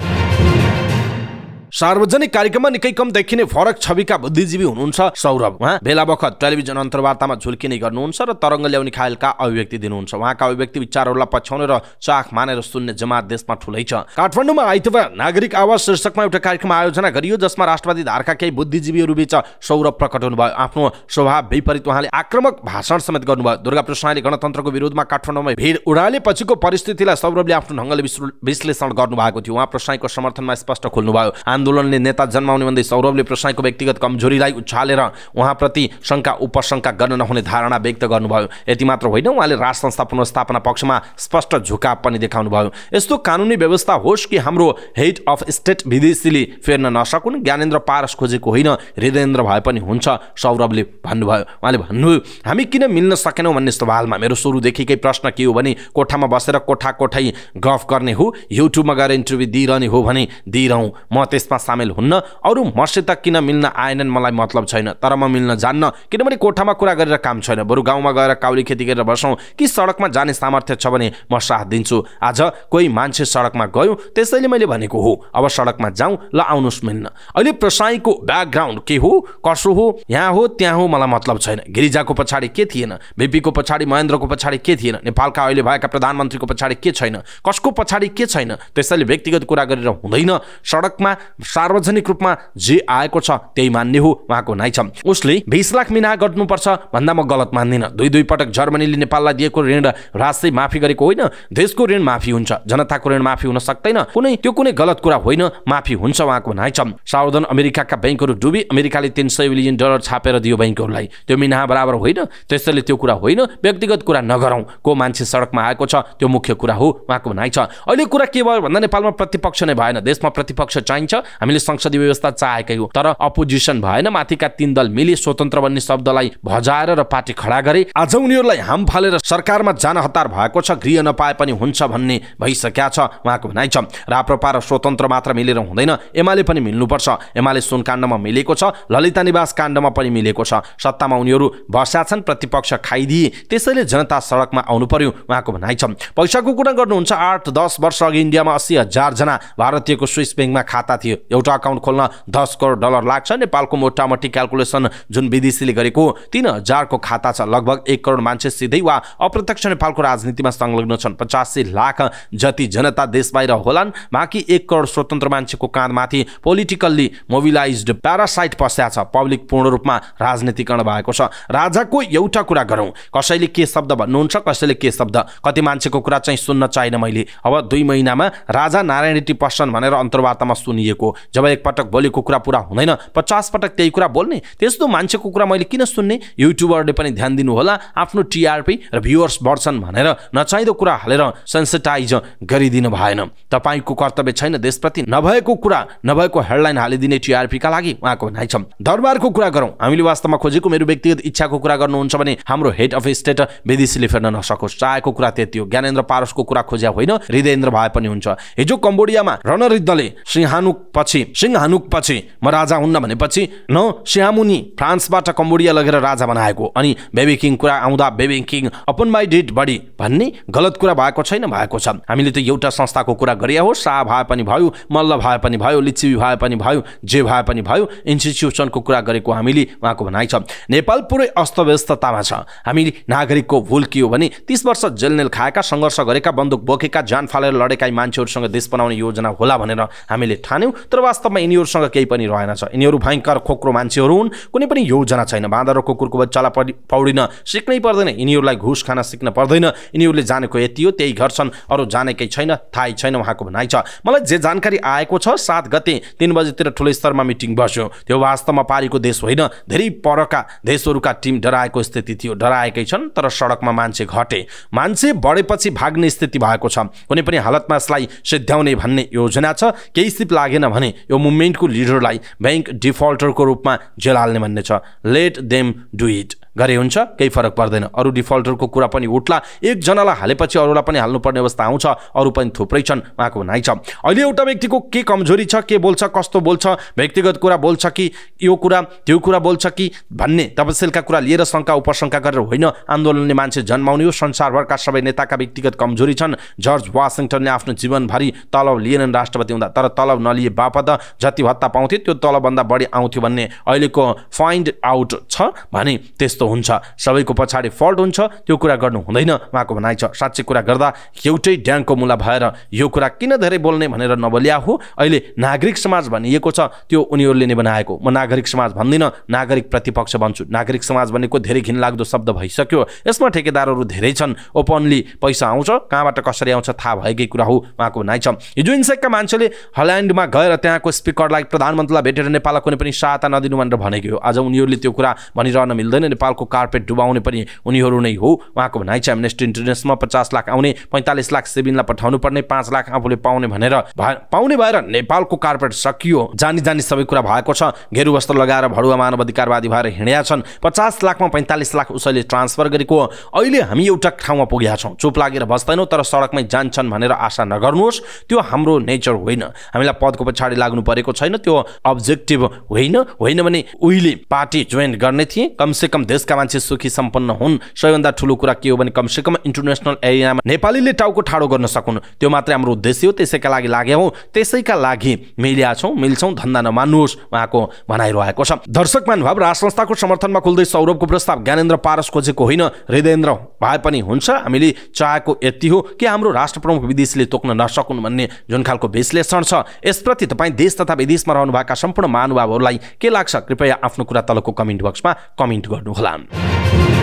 सार्वजनिक कार्यक्रममा निकै कम देखिने फरक छविका बुद्धिजीवी हुनुहुन्छ सौरभ उहाँ बेला बखत टेलिभिजन अन्तर्वार्तामा झुल्किने गर्नुहुन्छ र तरङ्ग ल्याउने खालका अभिव्यक्ति दिनुहुन्छ उहाँका अभिव्यक्ति विचारहरूलाई पछ्याउने र चाख मानेर सुन्ने जमात देशमा ठुलै छ काठमाडौँमा आइतबार नागरिक आवाज शीर्षकमा एउटा कार्यक्रम आयोजना गरियो जसमा राष्ट्रवादी धारका केही बुद्धिजीवीहरू बीच सौरभ प्रकट हुनुभयो आफ्नो स्वभाव विपरीत उहाँले आक्रमक भाषण समेत गर्नुभयो दुर्गा प्रसाईले गणतन्त्रको विरोधमा काठमाडौँमा भिड उडाले पछिको परिस्थितिलाई सौरभले आफ्नो ढङ्गले विश्लेषण गर्नु भएको थियो उहाँ प्रसाईको समर्थनमा स्पष्ट खोल्नुभयो आन्दोलनले नेता जन्माउने भन्दै सौरभले प्रसाईको व्यक्तिगत कमजोरीलाई उछालेर उहाँप्रति शङ्का उपशङ्का गर्न नहुने धारणा व्यक्त गर्नुभयो यति मात्र होइन उहाँले राष्ट्र संस्था पुनर्स्थापना पक्षमा स्पष्ट झुकाव पनि देखाउनुभयो यस्तो कानुनी व्यवस्था होस् कि हाम्रो हेड अफ स्टेट विदेशीले फेर्न नसकुन् ज्ञानेन्द्र पारस खोजेको होइन हृदयेन्द्र भए पनि हुन्छ सौरभले भन्नुभयो उहाँले भन्नुभयो हामी किन मिल्न सकेनौँ भन्ने सवालमा मेरो सुरुदेखिकै प्रश्न के हो भने कोठामा बसेर कोठा कोठै गफ गर्ने हो युट्युबमा गएर इन्टरभ्यू दिइरहने हो भने दिइरहँ म त्यस यसमा सामेल हुन्न अरू मसित किन मिल्न आएनन् मलाई मतलब छैन तर म मिल्न जान्न किनभने कोठामा कुरा गरेर काम छैन बरु गाउँमा गएर काउली खेती गरेर बसौँ कि सडकमा जाने सामर्थ्य छ भने म साथ दिन्छु आज कोही मान्छे सडकमा गयो त्यसैले मैले भनेको हो अब सडकमा जाउँ ल आउनुहोस् मिल्न अहिले प्रसाईको ब्याकग्राउन्ड के हो कसो हो यहाँ हो त्यहाँ हो मलाई मतलब छैन गिरिजाको पछाडि के थिएन बिपीको पछाडि महेन्द्रको पछाडि के थिएन नेपालका अहिले भएका प्रधानमन्त्रीको पछाडि के छैन कसको पछाडि के छैन त्यसैले व्यक्तिगत कुरा गरेर हुँदैन सडकमा सार्वजनिक रूपमा जे आएको छ त्यही मान्ने हो उहाँको नाइ छ उसले बिस लाख मिना गर्नुपर्छ भन्दा म गलत मान्दिनँ दुई दुई पटक जर्मनीले नेपाललाई दिएको ऋण राष्ट्रिय माफी गरेको होइन देशको ऋण माफी हुन्छ जनताको ऋण माफी हुन सक्दैन कुनै त्यो कुनै गलत कुरा होइन माफी हुन्छ उहाँको नाइ छ सावधान अमेरिकाका ब्याङ्कहरू डुबी अमेरिकाले तिन सय बिलियन डलर छापेर दियो ब्याङ्कहरूलाई त्यो मिना बराबर होइन त्यसैले त्यो कुरा होइन व्यक्तिगत कुरा नगरौँ को मान्छे सडकमा आएको छ त्यो मुख्य कुरा हो उहाँको नाइ छ अहिले कुरा के भयो भन्दा नेपालमा प्रतिपक्ष नै भएन देशमा प्रतिपक्ष चाहिन्छ हामीले संसदीय व्यवस्था चाहेकै हो तर अपोजिसन भएन माथिका तीन दल मिले स्वतन्त्र भन्ने शब्दलाई भजाएर र पार्टी खडा गरे आज उनीहरूलाई हाम फालेर सरकारमा जान हतार भएको छ गृह नपाए पनि हुन्छ भन्ने भइसकेका छ उहाँको भनाइ छ राप्रपा र स्वतन्त्र मात्र मिलेर हुँदैन एमाले पनि मिल्नुपर्छ एमाले सुन काण्डमा मिलेको छ ललिता निवास काण्डमा पनि मिलेको छ सत्तामा उनीहरू भर्सा छन् प्रतिपक्ष खाइदिए त्यसैले जनता सडकमा आउनु पर्यो उहाँको भनाइ छ पैसाको कुरा गर्नुहुन्छ आठ दस वर्ष अघि इन्डियामा अस्सी हजारजना भारतीयको स्विस ब्याङ्कमा खाता थियो एउटा अकाउन्ट खोल्न दस करोड डलर लाग्छ नेपालको मोटामोटी क्यालकुलेसन जुन विदेशीले गरेको तिन हजारको खाता छ लगभग एक करोड मान्छे सिधै वा अप्रत्यक्ष नेपालको राजनीतिमा संलग्न छन् पचासी लाख जति जनता देश बाहिर होलान् बाँकी एक करोड स्वतन्त्र मान्छेको काँधमाथि पोलिटिकल्ली मोबिलाइज प्यारासाइट पस्या छ पब्लिक पूर्ण रूपमा राजनीतिकरण भएको छ राजाको एउटा कुरा गरौँ कसैले के शब्द भन्नुहुन्छ कसैले के शब्द कति मान्छेको कुरा चाहिँ सुन्न चाहिँ मैले अब दुई महिनामा राजा नारायण टी पस्छन् भनेर अन्तर्वार्तामा सुनिएको जब एकपटक बोलेको कुरा पुरा हुँदैन पचास पटक त्यही कुरा बोल्ने त्यस्तो मान्छेको कुरा मैले किन सुन्ने युट्युबरले पनि ध्यान दिनुहोला आफ्नो टिआरपी र भ्युवर्स बढ्छन् भनेर नचाहिँदो कुरा हालेर सेन्सिटाइज गरिदिनु भएन तपाईँको कर्तव्य छैन देशप्रति नभएको कुरा नभएको हेडलाइन हालिदिने टिआरपीका लागि उहाँको भनाइ छ दरबारको कुरा गरौँ हामीले वास्तवमा खोजेको मेरो व्यक्तिगत इच्छाको कुरा गर्नुहुन्छ भने हाम्रो हेड अफ स्टेट विदेशीले फेर्न नसकोस् चाहेको कुरा त्यति हो ज्ञानेन्द्र पारसको कुरा खोज्या होइन हृदयन्द्र भए पनि हुन्छ हिजो कम्बोडियामा रणरिद्धले सिंहानु पछि सिंहानुक पछि म राजा हुन्न भनेपछि न श्यामुनि फ्रान्सबाट कम्बोडिया लगेर राजा बनाएको अनि बेबी किङ कुरा आउँदा baby king upon my dead body भन्ने गलत कुरा भएको छैन भएको छ हामीले त एउटा संस्थाको कुरा गरे हो शाह भए पनि भयो मल्ल भए पनि भयो लिच्ची भए पनि भयो जे भए पनि भयो इन्स्टिट्युसनको कुरा गरेको हामीले उहाँको भनाइ छ नेपाल पुरै अस्तव्यस्ततामा छ हामीले नागरिकको भुल के हो भने तिस वर्ष जेलनेल खाएका सङ्घर्ष गरेका बन्दुक बोकेका जान फालेर लडेका मान्छेहरूसँग देश बनाउने योजना होला भनेर हामीले ठान्यौँ तर वास्तवमा यिनीहरूसँग केही पनि रहेन छ यिनीहरू भयङ्कर खोक्रो मान्छेहरू हुन् कुनै पनि योजना छैन बाँदर र कुकुरको बच्चालाई पढि पौडिन सिक्नै पर्दैन यिनीहरूलाई घुस खान सिक्न पर्दैन यिनीहरूले जानेको यति हो त्यही घर छन् अरू जानेकै छैन थाहै छैन उहाँको भनाइ छ मलाई जे जानकारी आएको छ सात गते तिन बजीतिर ठुलो स्तरमा मिटिङ बस्यो त्यो वास्तवमा पारिको देश होइन धेरै परका देशहरूका टिम डराएको स्थिति थियो डराएकै छन् तर सडकमा मान्छे घटे मान्छे बढेपछि भाग्ने स्थिति भएको छ कुनै पनि हालतमा यसलाई सिद्ध्याउने भन्ने योजना छ केही सिप लागेन भने यो मुभमेन्टको लिडरलाई ब्याङ्क डिफल्टरको रूपमा हाल्ने भन्ने छ लेट देम डु इट गरे हुन्छ केही फरक पर्दैन अरू डिफल्टरको कुरा पनि उठ्ला एकजनालाई हालेपछि अरूलाई पनि हाल्नुपर्ने अवस्था आउँछ अरू पनि थुप्रै छन् उहाँको भनाइ छ अहिले एउटा व्यक्तिको के कमजोरी छ के बोल्छ कस्तो बोल्छ व्यक्तिगत कुरा बोल्छ कि यो कुरा त्यो कुरा बोल्छ कि भन्ने तपसिलका कुरा लिएर शङ्का उपशङ्का गरेर होइन आन्दोलनले मान्छे जन्माउने हो संसारभरका सबै नेताका व्यक्तिगत कमजोरी छन् जर्ज वासिङटनले आफ्नो जीवनभरि तलब लिएनन् राष्ट्रपति हुँदा तर तलब नलिए बापत जति भत्ता पाउँथे त्यो तलबभन्दा बढी आउँथ्यो भन्ने अहिलेको फाइन्ड आउट छ भने त्यस्तो यस्तो हुन्छ सबैको पछाडि फल्ट हुन्छ त्यो कुरा गर्नु हुँदैन उहाँको भनाइ छ साँच्चै कुरा गर्दा एउटै ड्याङको मुला भएर यो कुरा किन धेरै बोल्ने भनेर नबोलिया हो अहिले नागरिक समाज भनिएको छ त्यो उनीहरूले नै बनाएको म नागरिक समाज भन्दिनँ नागरिक प्रतिपक्ष भन्छु नागरिक समाज भनेको धेरै घिनलाग्दो शब्द भइसक्यो यसमा ठेकेदारहरू धेरै छन् ओपनली पैसा आउँछ कहाँबाट कसरी आउँछ थाहा भएकै कुरा हो उहाँको भनाइ छ हिजो इन्सेकका मान्छेले हल्यान्डमा गएर त्यहाँको स्पिकरलाई प्रधानमन्त्रीलाई भेटेर नेपाललाई कुनै पनि सहायता नदिनु भनेर भनेको हो आज उनीहरूले त्यो कुरा भनिरहन मिल्दैन नेपाल नेपालको कार्पेट डुबाउने पनि उनीहरू नै हो उहाँको भनाइ चाहिँ एमनेस्टी इन्टरनेसनलमा पचास लाख आउने पैँतालिस लाख सिभिललाई पठाउनु पर्ने पाँच लाख आफूले पाउने भनेर पाउने भएर नेपालको कार्पेट सकियो जानी जानी सबै कुरा भएको छ घेरु वस्त्र लगाएर भडुवा मानव अधिकारवादी भएर हिँडेका छन् पचास लाखमा पैँतालिस लाख उसैले ट्रान्सफर गरेको अहिले हामी एउटा ठाउँमा पुगेका छौँ चुप लागेर बस्दैनौँ तर सडकमै जान्छन् भनेर आशा नगर्नुहोस् त्यो हाम्रो नेचर होइन हामीलाई पदको पछाडि लाग्नु परेको छैन त्यो अब्जेक्टिभ होइन होइन भने उहिले पार्टी जोइन गर्ने थिए कमसेकम देश देशका मान्छे सुखी सम्पन्न हुन् सबैभन्दा ठुलो कुरा के हो भने कमसेकम इन्टरनेसनल एरियामा नेपालीले टाउको ठाडो गर्न सकुन् त्यो मात्रै हाम्रो उद्देश्य हो त्यसैका लागि लागे हौ त्यसैका लागि मिल्या छौँ मिल्छौँ धन्दा नमान्नुहोस् उहाँको भनाइरहेको छ दर्शक मानभाव राज संस्थाको समर्थनमा खुल्दै सौरभको प्रस्ताव ज्ञानेन्द्र पारस खोजेको होइन हृदयन्द्र भए पनि हुन्छ हामीले चाहेको यति हो कि हाम्रो राष्ट्र प्रमुख विदेशले तोक्न नसकुन् भन्ने जुन खालको विश्लेषण छ यसप्रति तपाईँ देश तथा विदेशमा रहनुभएका सम्पूर्ण महानुभावहरूलाई के लाग्छ कृपया आफ्नो कुरा तलको कमेन्ट बक्समा कमेन्ट गर्नुहोला Plan.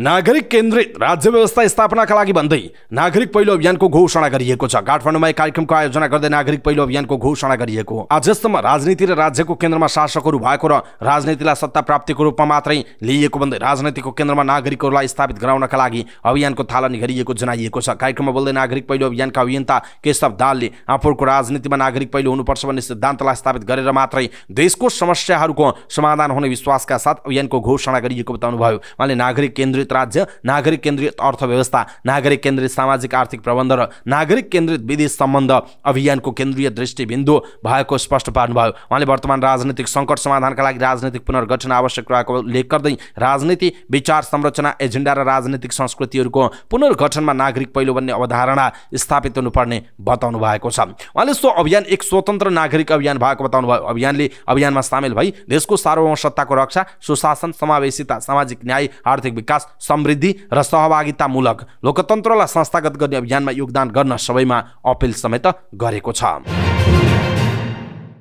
नागरिक केन्द्रित राज्य व्यवस्था स्थापनाका लागि भन्दै नागरिक पहिलो अभियानको घोषणा गरिएको छ काठमाडौँमा कार्यक्रमको आयोजना गर्दै नागरिक पहिलो अभियानको घोषणा गरिएको हो आजसम्म राजनीति र राज्यको केन्द्रमा शासकहरू भएको र राजनीतिलाई सत्ता प्राप्तिको रूपमा मात्रै लिइएको भन्दै राजनीतिको केन्द्रमा नागरिकहरूलाई स्थापित गराउनका लागि अभियानको थालनी गरिएको जनाइएको छ कार्यक्रममा बोल्दै नागरिक पहिलो अभियानका अभियन्ता केशव दालले आफूहरूको राजनीतिमा नागरिक पहिलो हुनुपर्छ भन्ने सिद्धान्तलाई स्थापित गरेर मात्रै देशको समस्याहरूको समाधान हुने विश्वासका साथ अभियानको घोषणा गरिएको बताउनुभयो उहाँले नागरिक केन्द्रित केन्द्रित राज्य नागरिक केन्द्रित अर्थव्यवस्था नागरिक केन्द्रित सामाजिक आर्थिक प्रबन्ध र नागरिक केन्द्रित विदेश सम्बन्ध अभियानको केन्द्रीय दृष्टिबिन्दु भएको स्पष्ट पार्नुभयो उहाँले वर्तमान राजनैतिक सङ्कट समाधानका लागि राजनैतिक पुनर्गठन आवश्यक रहेको उल्लेख गर्दै राजनीति विचार संरचना एजेन्डा र राजनैतिक संस्कृतिहरूको पुनर्गठनमा नागरिक पहिलो भन्ने अवधारणा स्थापित हुनुपर्ने बताउनु भएको छ उहाँले सो अभियान एक स्वतन्त्र नागरिक अभियान भएको बताउनु भयो अभियानले अभियानमा सामेल भई देशको सार्वभौम सत्ताको रक्षा सुशासन समावेशिता सामाजिक न्याय आर्थिक विकास समृद्धि र सहभागितामूलक लोकतन्त्रलाई संस्थागत गर्ने अभियानमा योगदान गर्न सबैमा अपिल समेत गरेको छ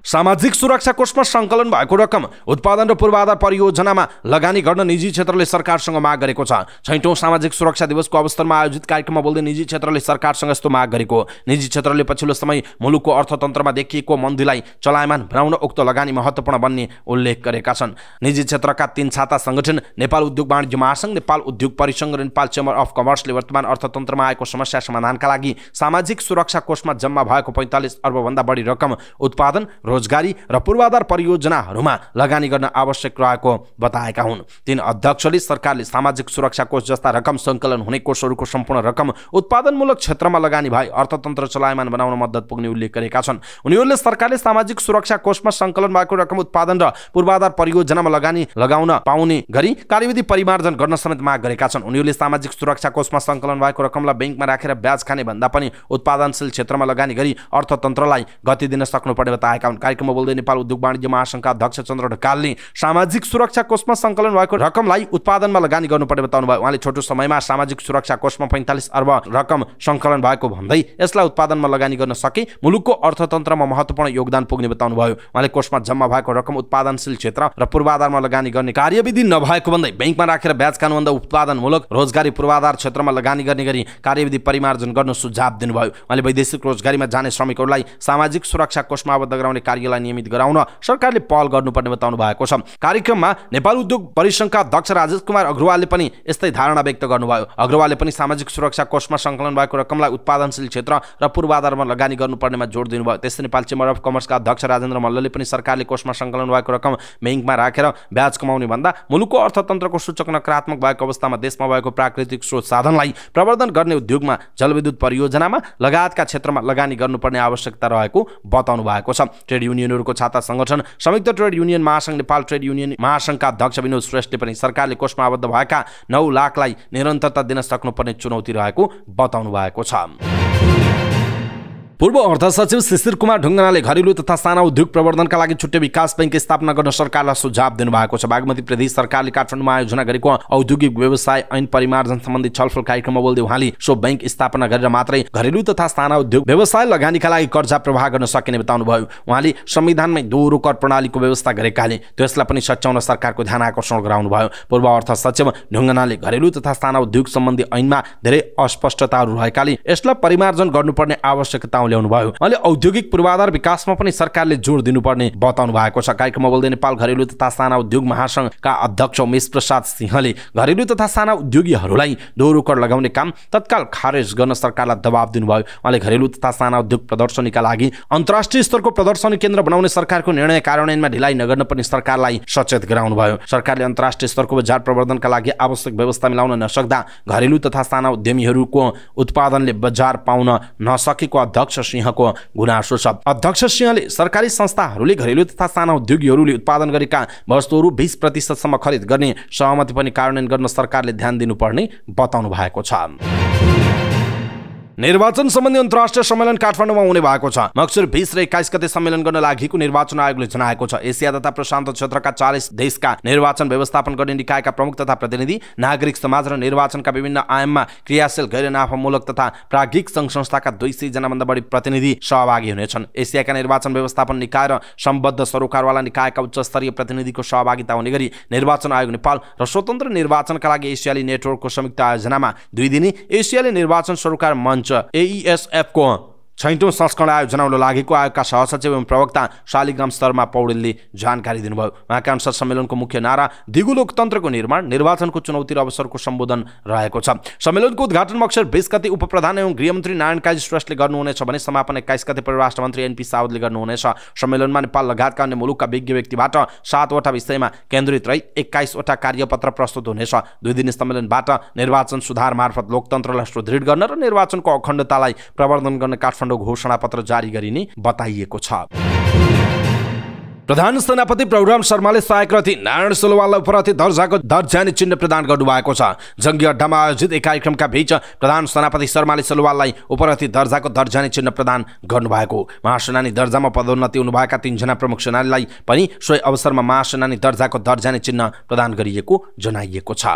सामाजिक सुरक्षा कोषमा सङ्कलन भएको रकम उत्पादन र पूर्वाधार परियोजनामा लगानी गर्न निजी क्षेत्रले सरकारसँग माग गरेको छ छैटौँ सामाजिक सुरक्षा दिवसको अवसरमा आयोजित कार्यक्रममा बोल्दै निजी क्षेत्रले सरकारसँग यस्तो माग गरेको निजी क्षेत्रले पछिल्लो समय मुलुकको अर्थतन्त्रमा देखिएको मन्दीलाई चलायमान बनाउन उक्त लगानी महत्त्वपूर्ण बन्ने उल्लेख गरेका छन् निजी क्षेत्रका तीन छाता सङ्गठन नेपाल उद्योग वाणिज्य महासङ्घ नेपाल उद्योग परिसङ्घ र नेपाल चेम्बर अफ कमर्सले वर्तमान अर्थतन्त्रमा आएको समस्या समाधानका लागि सामाजिक सुरक्षा कोषमा जम्मा भएको पैँतालिस अर्बभन्दा बढी रकम उत्पादन रोजगारी र पूर्वाधार परियोजनाहरूमा लगानी गर्न आवश्यक रहेको बताएका हुन् तीन अध्यक्षले सरकारले सामाजिक सुरक्षा कोष जस्ता रकम सङ्कलन हुने कोषहरूको सम्पूर्ण रकम उत्पादनमूलक क्षेत्रमा लगानी भए अर्थतन्त्र चलायमान बनाउन मद्दत पुग्ने उल्लेख गरेका छन् उनीहरूले सरकारले सामाजिक सुरक्षा कोषमा सङ्कलन भएको रकम उत्पादन र पूर्वाधार परियोजनामा लगानी लगाउन पाउने गरी कार्यविधि परिमार्जन गर्न समेत माग गरेका छन् उनीहरूले सामाजिक सुरक्षा कोषमा सङ्कलन भएको रकमलाई ब्याङ्कमा राखेर ब्याज खाने भन्दा पनि उत्पादनशील क्षेत्रमा लगानी गरी अर्थतन्त्रलाई गति दिन सक्नुपर्ने बताएका हुन् कार्यक्रममा बोल्दै नेपाल उद्योग वाणिज्य महासङ्घका अध्यक्ष चन्द्र ढकालले सामाजिक सुरक्षा कोषमा सङ्कलन भएको रकमलाई उत्पादनमा लगानी गर्नुपर्ने बताउनु उहाँले छोटो समयमा सामाजिक सुरक्षा कोषमा पैँतालिस अर्ब रकम सङ्कलन भएको भन्दै यसलाई उत्पादनमा लगानी गर्न सके मुलुकको अर्थतन्त्रमा महत्त्वपूर्ण योगदान पुग्ने बताउनुभयो उहाँले कोषमा जम्मा भएको रकम उत्पादनशील क्षेत्र र पूर्वाधारमा लगानी गर्ने कार्यविधि नभएको भन्दै ब्याङ्कमा राखेर ब्याज कानुभन्दा उत्पादनमूलक रोजगारी पूर्वाधार क्षेत्रमा लगानी गर्ने गरी कार्यविधि परिमार्जन गर्न सुझाव दिनुभयो उहाँले वैदेशिक रोजगारीमा जाने श्रमिकहरूलाई सामाजिक सुरक्षा कोषमा आबद्ध गराउने कार्यलाई नियमित गराउन सरकारले पहल गर्नुपर्ने बताउनु भएको छ कार्यक्रममा नेपाल उद्योग परिसंघका अध्यक्ष राजेश कुमार अग्रवालले पनि यस्तै धारणा व्यक्त गर्नुभयो अग्रवालले पनि सामाजिक सुरक्षा कोषमा सङ्कलन भएको रकमलाई उत्पादनशील क्षेत्र र पूर्वाधारमा लगानी गर्नुपर्नेमा जोड दिनुभयो त्यस्तै नेपाल चेम्बर अफ कमर्सका अध्यक्ष राजेन्द्र मल्लले पनि सरकारले कोषमा सङ्कलन भएको रकम ब्याङ्कमा राखेर ब्याज कमाउने भन्दा मुलुकको अर्थतन्त्रको सूचक नकारात्मक भएको अवस्थामा देशमा भएको प्राकृतिक स्रोत साधनलाई प्रवर्धन गर्ने उद्योगमा जलविद्युत परियोजनामा लगायतका क्षेत्रमा लगानी गर्नुपर्ने आवश्यकता रहेको बताउनु भएको छ ट्रेड युनियनहरूको छाता सङ्गठन संयुक्त ट्रेड युनियन महासङ्घ नेपाल ट्रेड युनियन महासङ्घका अध्यक्ष विनोद श्रेष्ठले पनि सरकारले कोषमा आबद्ध भएका नौ लाखलाई निरन्तरता दिन सक्नुपर्ने चुनौती रहेको बताउनु भएको छ पूर्व अर्थ सचिव शिशिर कुमार ढुङ्गानाले घरेलु तथा साना उद्योग प्रवर्धनका लागि छुट्टै विकास बैङ्क स्थापना गर्न सरकारलाई सुझाव दिनुभएको छ बागमती प्रदेश सरकारले काठमाडौँमा आयोजना गरेको औद्योगिक व्यवसाय ऐन परिमार्जन सम्बन्धी छलफल कार्यक्रममा बोल्दै उहाँले सो बैङ्क स्थापना गरेर मात्रै घरेलु तथा साना उद्योग व्यवसाय लगानीका लागि कर्जा प्रवाह गर्न सकिने बताउनुभयो उहाँले संविधानमै दोहोरो कर प्रणालीको व्यवस्था गरेकाले त्यसलाई पनि सच्याउन सरकारको ध्यान आकर्षण गराउनुभयो पूर्व अर्थ सचिव ढुङ्गानाले घरेलु तथा साना उद्योग सम्बन्धी ऐनमा धेरै अस्पष्टताहरू रहेकाले यसलाई परिमार्जन गर्नुपर्ने आवश्यकता सुझाव ल्याउनु भयो उहाँले औद्योगिक पूर्वाधार विकासमा पनि सरकारले जोड दिनुपर्ने बताउनु भएको छ कार्यक्रममा बोल्दै नेपाल घरेलु तथा साना उद्योग महासङ्घका अध्यक्ष उमेश प्रसाद सिंहले घरेलु तथा साना उद्योगीहरूलाई दोहोरो कर लगाउने काम तत्काल खारेज गर्न सरकारलाई दबाब दिनुभयो उहाँले घरेलु तथा साना उद्योग प्रदर्शनीका लागि अन्तर्राष्ट्रिय स्तरको प्रदर्शनी केन्द्र बनाउने सरकारको निर्णय कार्यान्वयनमा ढिलाइ नगर्न पनि सरकारलाई सचेत गराउनु भयो सरकारले अन्तर्राष्ट्रिय स्तरको बजार प्रवर्धनका लागि आवश्यक व्यवस्था मिलाउन नसक्दा घरेलु तथा साना उद्यमीहरूको उत्पादनले बजार पाउन नसकेको अध्यक्ष अध्यक्ष सिंहको गुनासो छ अध्यक्ष सिंहले सरकारी संस्थाहरूले घरेलु तथा साना उद्योगीहरूले उत्पादन गरेका वस्तुहरू बिस प्रतिशतसम्म खरिद गर्ने सहमति पनि कार्यान्वयन गर्न सरकारले ध्यान दिनुपर्ने बताउनु भएको छ निर्वाचन सम्बन्धी अन्तर्राष्ट्रिय सम्मेलन काठमाडौँमा हुने भएको छ मक्सुर बिस र एक्काइस गते सम्मेलन गर्न लागि निर्वाचन आयोगले जनाएको छ एसिया तथा प्रशान्त क्षेत्रका चालिस देशका निर्वाचन व्यवस्थापन गर्ने निकायका प्रमुख तथा प्रतिनिधि नागरिक समाज र निर्वाचनका विभिन्न आयाममा क्रियाशील गैर नाफामूलक तथा प्राज्ञिक संघ संस्थाका दुई सय जनाभन्दा बढी प्रतिनिधि सहभागी हुनेछन् एसियाका निर्वाचन व्यवस्थापन निकाय र सम्बद्ध सरोकारवाला निकायका उच्च स्तरीय प्रतिनिधिको सहभागिता हुने गरी निर्वाचन आयोग नेपाल र स्वतन्त्र निर्वाचनका लागि एसियाली नेटवर्कको संयुक्त आयोजनामा दुई दिने एसियाली निर्वाचन सरोकार मञ्च contra AESF छैटौँ संस्करण आयोजनाउन लागेको आयोगका सहसचिव एवं प्रवक्ता शालिग्राम शर्मा पौडेलले जानकारी दिनुभयो उहाँका अनुसार सम्मेलनको मुख्य नारा दिगु लोकतन्त्रको निर्माण निर्वाचनको चुनौती र अवसरको सम्बोधन रहेको छ सम्मेलनको उद्घाटन अक्षर बिस गते प्रधान एवं गृहमन्त्री नारायण काजी श्रेष्ठले गर्नुहुनेछ भने समापन एक्काइस गते परराष्ट्र मन्त्री एनपी साउदले गर्नुहुनेछ सम्मेलनमा नेपाल लगायतका अन्य मुलुकका विज्ञ व्यक्तिबाट सातवटा विषयमा केन्द्रित रही एक्काइसवटा कार्यपत्र प्रस्तुत हुनेछ दुई दिन सम्मेलनबाट निर्वाचन सुधार मार्फत लोकतन्त्रलाई सुदृढ गर्न र निर्वाचनको अखण्डतालाई प्रवर्धन गर्न काठमाडौँ काठमाडौँ घोषणापत्र जारी गरिने बताइएको छ प्रधान सेनापति प्रभुराम शर्माले सहायक रथि नारायण सोलोवाललाई उपरथी दर्जाको दर्जाने चिन्ह प्रदान गर्नुभएको छ जङ्गी अड्डामा आयोजित एक कार्यक्रमका बीच प्रधान सेनापति शर्माले सोलोवाललाई उपरथी दर्जाको दर्जाने चिन्ह प्रदान गर्नुभएको महासेनानी दर्जामा पदोन्नति हुनुभएका तीनजना प्रमुख सेनानीलाई पनि सोही अवसरमा महासेनानी दर्जाको दर्जाने चिन्ह प्रदान गरिएको जनाइएको छ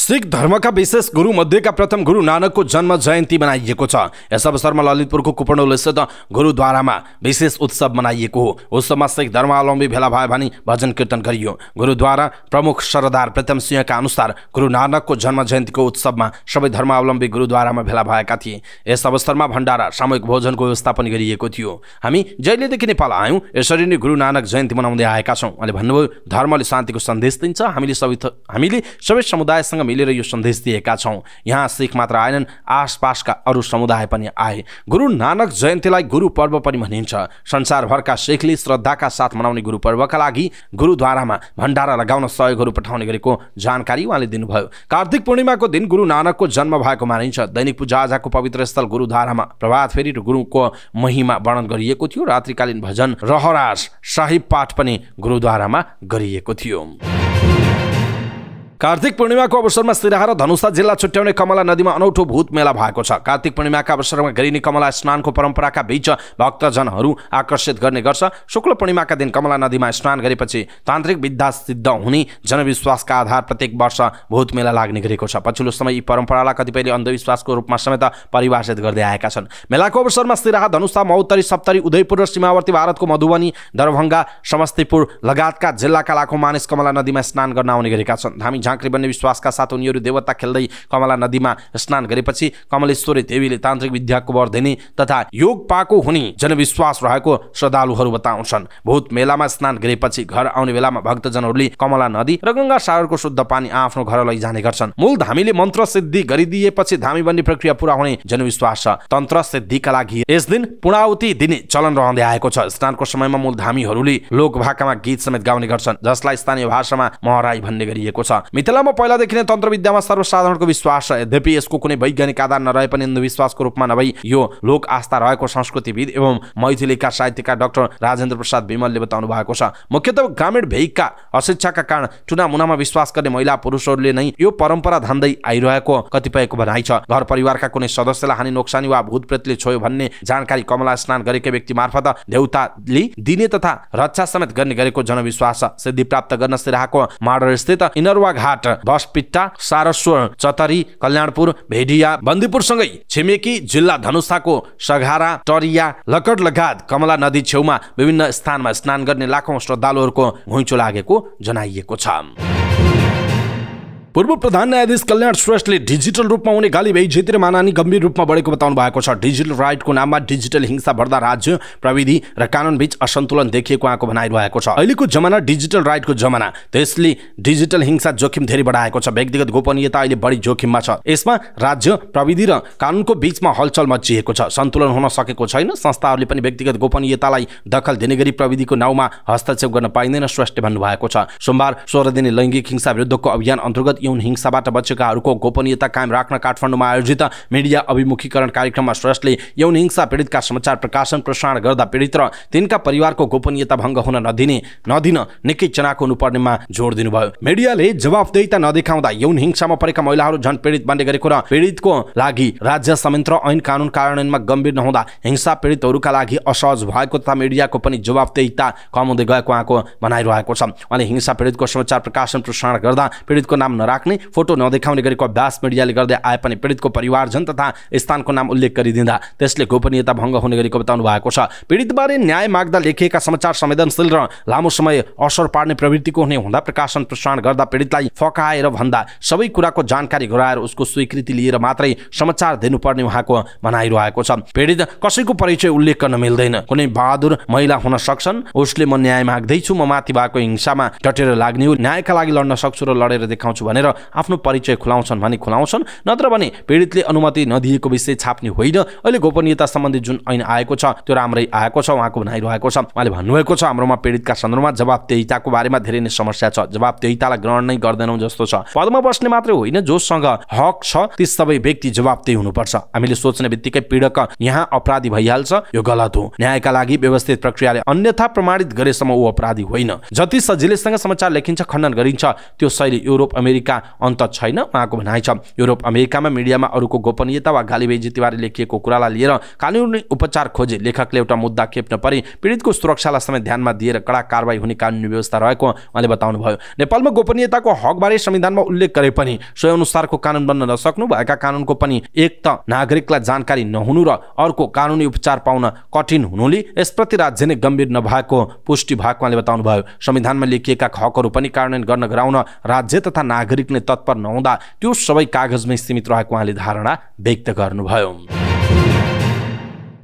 सिख धर्मका विशेष गुरु मध्येका प्रथम गुरु नानकको जन्म जयन्ती मनाइएको छ यस अवसरमा ललितपुरको कुपणौल स्थित गुरुद्वारामा विशेष उत्सव मनाइएको हो उत्सवमा सिख धर्मावलम्बी भेला भए भनी भजन कीर्तन गरियो गुरुद्वारा प्रमुख सरदार प्रीतम सिंहका अनुसार गुरु नानकको जन्म जयन्तीको उत्सवमा सबै धर्मावलम्बी गुरुद्वारामा भेला भएका थिए यस अवसरमा भण्डारा सामूहिक भोजनको व्यवस्था पनि गरिएको थियो हामी जहिलेदेखि नेपाल आयौँ यसरी नै गुरु नानक जयन्ती मनाउँदै आएका छौँ उहाँले भन्नुभयो धर्मले शान्तिको सन्देश दिन्छ हामीले सबै हामीले सबै समुदायसँग मिलेर यो सन्देश दिएका छौँ यहाँ सिख मात्र आएनन् आसपासका अरू समुदाय पनि आए गुरु नानक जयन्तीलाई गुरु पर्व पनि भनिन्छ संसारभरका सिखले श्रद्धाका साथ मनाउने गुरु पर्वका लागि गुरुद्वारामा भण्डारा लगाउन सहयोगहरू पठाउने गरेको जानकारी उहाँले दिनुभयो कार्तिक पूर्णिमाको दिन गुरु नानकको जन्म भएको मानिन्छ दैनिक पूजाआजाको पवित्र स्थल गुरुद्वारामा प्रभात फेरि गुरुको महिमा वर्णन गरिएको थियो रात्रिकालीन भजन रहरास साहिब पाठ पनि गुरुद्वारामा गरिएको थियो कार्तिक पूर्णिमाको अवसरमा सिराहा र धनुषा जिल्ला छुट्याउने कमला नदीमा अनौठो भूत मेला भएको छ कार्तिक पूर्णिमाका अवसरमा गरिने कमला स्नानको परम्पराका बीच भक्तजनहरू आकर्षित गर्ने गर्छ शुक्ल पूर्णिमाका दिन कमला नदीमा स्नान गरेपछि तान्त्रिक विद्या सिद्ध हुने जनविश्वासका आधार प्रत्येक वर्ष भूत मेला लाग्ने गरेको छ पछिल्लो समय यी परम्परालाई कतिपयले अन्धविश्वासको रूपमा समेत परिभाषित गर्दै आएका छन् मेलाको अवसरमा सिराहा धनुषा मौतरी सप्तरी उदयपुर र सीमावर्ती भारतको मधुबनी दरभङ्गा समस्तीपुर लगायतका जिल्लाका लाखौँ मानिस कमला नदीमा स्नान गर्न आउने गरेका छन् हामी झाँक्री बन्ने विश्वासका साथ उनीहरू देवता खेल्दै कमला नदीमा स्नान गरेपछि कमलेश्वरी देवीले तान्त्रिक विद्याको वर्धिनी तथा योग पाएको हुने जनविश्वास रहेको श्रद्धालुहरू बताउँछन् भूत मेलामा स्नान गरेपछि घर आउने बेलामा भक्तजनहरूले कमला नदी र गङ्गा सागरको शुद्ध पानी आफ्नो घर लैजाने गर्छन् मूल धामीले मन्त्र सिद्धि गरिदिएपछि धामी बन्ने प्रक्रिया पुरा हुने जनविश्वास छ तन्त्र सिद्धिका लागि यस दिन पुणावती दिने चलन रहँदै आएको छ स्नानको समयमा मूल धामीहरूले लोक भाकामा गीत समेत गाउने गर्छन् जसलाई स्थानीय भाषामा महराई भन्ने गरिएको छ मिथिलामा पहिलादेखि नै तन्त्रविद्यामा सर्वसाधारणको विश्वास छ यद्यपि यसको कुनै वैज्ञानिक आधार नरहे पनि अन्धविश्वासको रूपमा नभई यो लोक आस्था रहेको संस्कृतिविद एवं मैथिलीका साहित्यकार डाक्टर राजेन्द्र प्रसाद विमलले बताउनु भएको छ मुख्यतः ग्रामीण भेगका अशिक्षाका कारण चुनामुनामा विश्वास गर्ने महिला पुरुषहरूले नै यो परम्परा धान्दै आइरहेको कतिपयको भनाइ छ घर परिवारका कुनै सदस्यलाई हानि नोक्सानी वा भूतप्रेतले छोयो भन्ने जानकारी कमला स्नान गरेकै व्यक्ति मार्फत देउताले दिने तथा रक्षा समेत गर्ने गरेको जनविश्वास छ सिद्धि प्राप्त गर्न सिराहाको माडर स्थित इनरवा घाट बसपिट्टा सारस्वर चतरी कल्याणपुर भेडिया बन्दीपुरसँगै छिमेकी जिल्ला धनुषाको सघारा टरिया लकड लगायत कमला नदी छेउमा विभिन्न स्थानमा स्नान गर्ने लाखौँ श्रद्धालुहरूको घुइँचो लागेको जनाइएको छ पूर्व प्रधान न्यायाधीश कल्याण श्रेष्ठले डिजिटल रूपमा हुने गाली भई क्षेत्रीय मानानी गम्भीर रूपमा बढेको बताउनु भएको छ डिजिटल राइटको नाममा डिजिटल हिंसा बढ्दा राज्य प्रविधि र कानुन बीच असन्तुलन देखिएको उहाँको भनाइरहेको छ अहिलेको जमाना डिजिटल राइटको जमाना त्यसले डिजिटल हिंसा जोखिम धेरै बढाएको छ व्यक्तिगत गोपनीयता अहिले बढी जोखिममा छ यसमा राज्य प्रविधि र कानुनको बीचमा हलचल मचिएको छ सन्तुलन हुन सकेको छैन संस्थाहरूले पनि व्यक्तिगत गोपनीयतालाई दखल दिने गरी प्रविधिको नाउँमा हस्तक्षेप गर्न पाइँदैन श्रेष्ठले भन्नुभएको छ सोमबार सोह्र दिने लैङ्गिक हिंसा विरुद्धको अभियान अन्तर्गत यौन हिंसाबाट बचेकाहरूको गोपनीयता कायम राख्न काठमाडौँमा आयोजित मिडिया अभिमुखीकरण कार्यक्रममा श्रेष्ठले यौन हिंसा पीडितका समाचार प्रकाशन प्रसारण गर्दा पीडित र तिनका परिवारको गोपनीयता भङ्ग हुन नदिने नदिन निकै चनाको हुनुपर्नेमा जोड दिनुभयो मिडियाले जवाबदेता नदेखाउँदा यौन हिंसामा परेका महिलाहरू झन पीडित बन्ने गरेको र पीडितको लागि राज्य संयन्त्र ऐन कानुन कार्यान्वयनमा गम्भीर नहुँदा हिंसा पीडितहरूका लागि असहज भएको तथा मिडियाको पनि जवाबदेता कम हुँदै गएको उहाँको भनाइरहेको छ अनि हिंसा पीडितको समाचार प्रकाशन प्रसारण गर्दा पीडितको नाम नरा राख्ने फोटो नदेखाउने गरेको अभ्यास मिडियाले गर्दै आए पनि पीडितको परिवारजन तथा स्थानको नाम उल्लेख गरिदिँदा त्यसले गोपनीयता भङ्ग हुने गरेको बताउनु भएको छ पीडितबारे न्याय माग्दा लेखिएका समाचार संवेदनशील र लामो समय असर पार्ने प्रवृत्तिको हुने हुँदा प्रकाशन प्रसारण गर्दा पीडितलाई फकाएर भन्दा सबै कुराको जानकारी गराएर उसको स्वीकृति लिएर मात्रै समाचार दिनुपर्ने उहाँको भनाइरहेको छ पीडित कसैको परिचय उल्लेख गर्न मिल्दैन कुनै बहादुर महिला हुन सक्छन् उसले म न्याय माग्दैछु म माथि भएको हिंसामा डटेर लाग्ने हो न्यायका लागि लड्न सक्छु र लडेर देखाउँछु भनेर भनेर आफ्नो परिचय खुलाउँछन् भने खुलाउँछन् नत्र भने पीडितले अनुमति नदिएको विषय छाप्ने होइन अहिले गोपनीयता सम्बन्धी जुन ऐन आएको छ त्यो राम्रै आएको छ उहाँको भनाइरहेको छ उहाँले भन्नुभएको छ हाम्रोमा पीडितका सन्दर्भमा जवाबदेताको बारेमा धेरै नै समस्या छ जवाबदेतालाई ग्रहण नै गर्दैनौँ जस्तो छ पदमा बस्ने मात्रै होइन जोसँग हक छ ती सबै व्यक्ति जवाबदेही हुनुपर्छ हामीले सोच्ने बित्तिकै पीडक यहाँ अपराधी भइहाल्छ यो गलत हो न्यायका लागि व्यवस्थित प्रक्रियाले अन्यथा प्रमाणित गरेसम्म ऊ अपराधी होइन जति सजिलैसँग समाचार लेखिन्छ खण्डन गरिन्छ त्यो शैली युरोप अमेरिका अन्त छैन उहाँको भनाइ छ युरोप अमेरिकामा मिडियामा अरूको गोपनीयता वा गाली गालीबेजीतिबारे लेखिएको कुरालाई लिएर कानुनी उपचार खोजे लेखकले एउटा मुद्दा खेप्न परे पीडितको सुरक्षालाई समेत ध्यानमा दिएर कडा कारवाही हुने कानुनी व्यवस्था रहेको उहाँले बताउनुभयो नेपालमा गोपनीयताको हकबारे संविधानमा उल्लेख गरे पनि सोही अनुसारको कानुन बन्न नसक्नु भएका कानुनको पनि एक त नागरिकलाई जानकारी नहुनु र अर्को कानुनी उपचार पाउन कठिन हुनुले यसप्रति राज्य नै गम्भीर नभएको पुष्टि भएको उहाँले बताउनुभयो संविधानमा लेखिएका हकहरू पनि कार्यान्वयन गर्न गराउन राज्य तथा नागरिक नागरिकले तत्पर नहुँदा त्यो सबै कागजमै सीमित रहेको उहाँले धारणा व्यक्त गर्नुभयो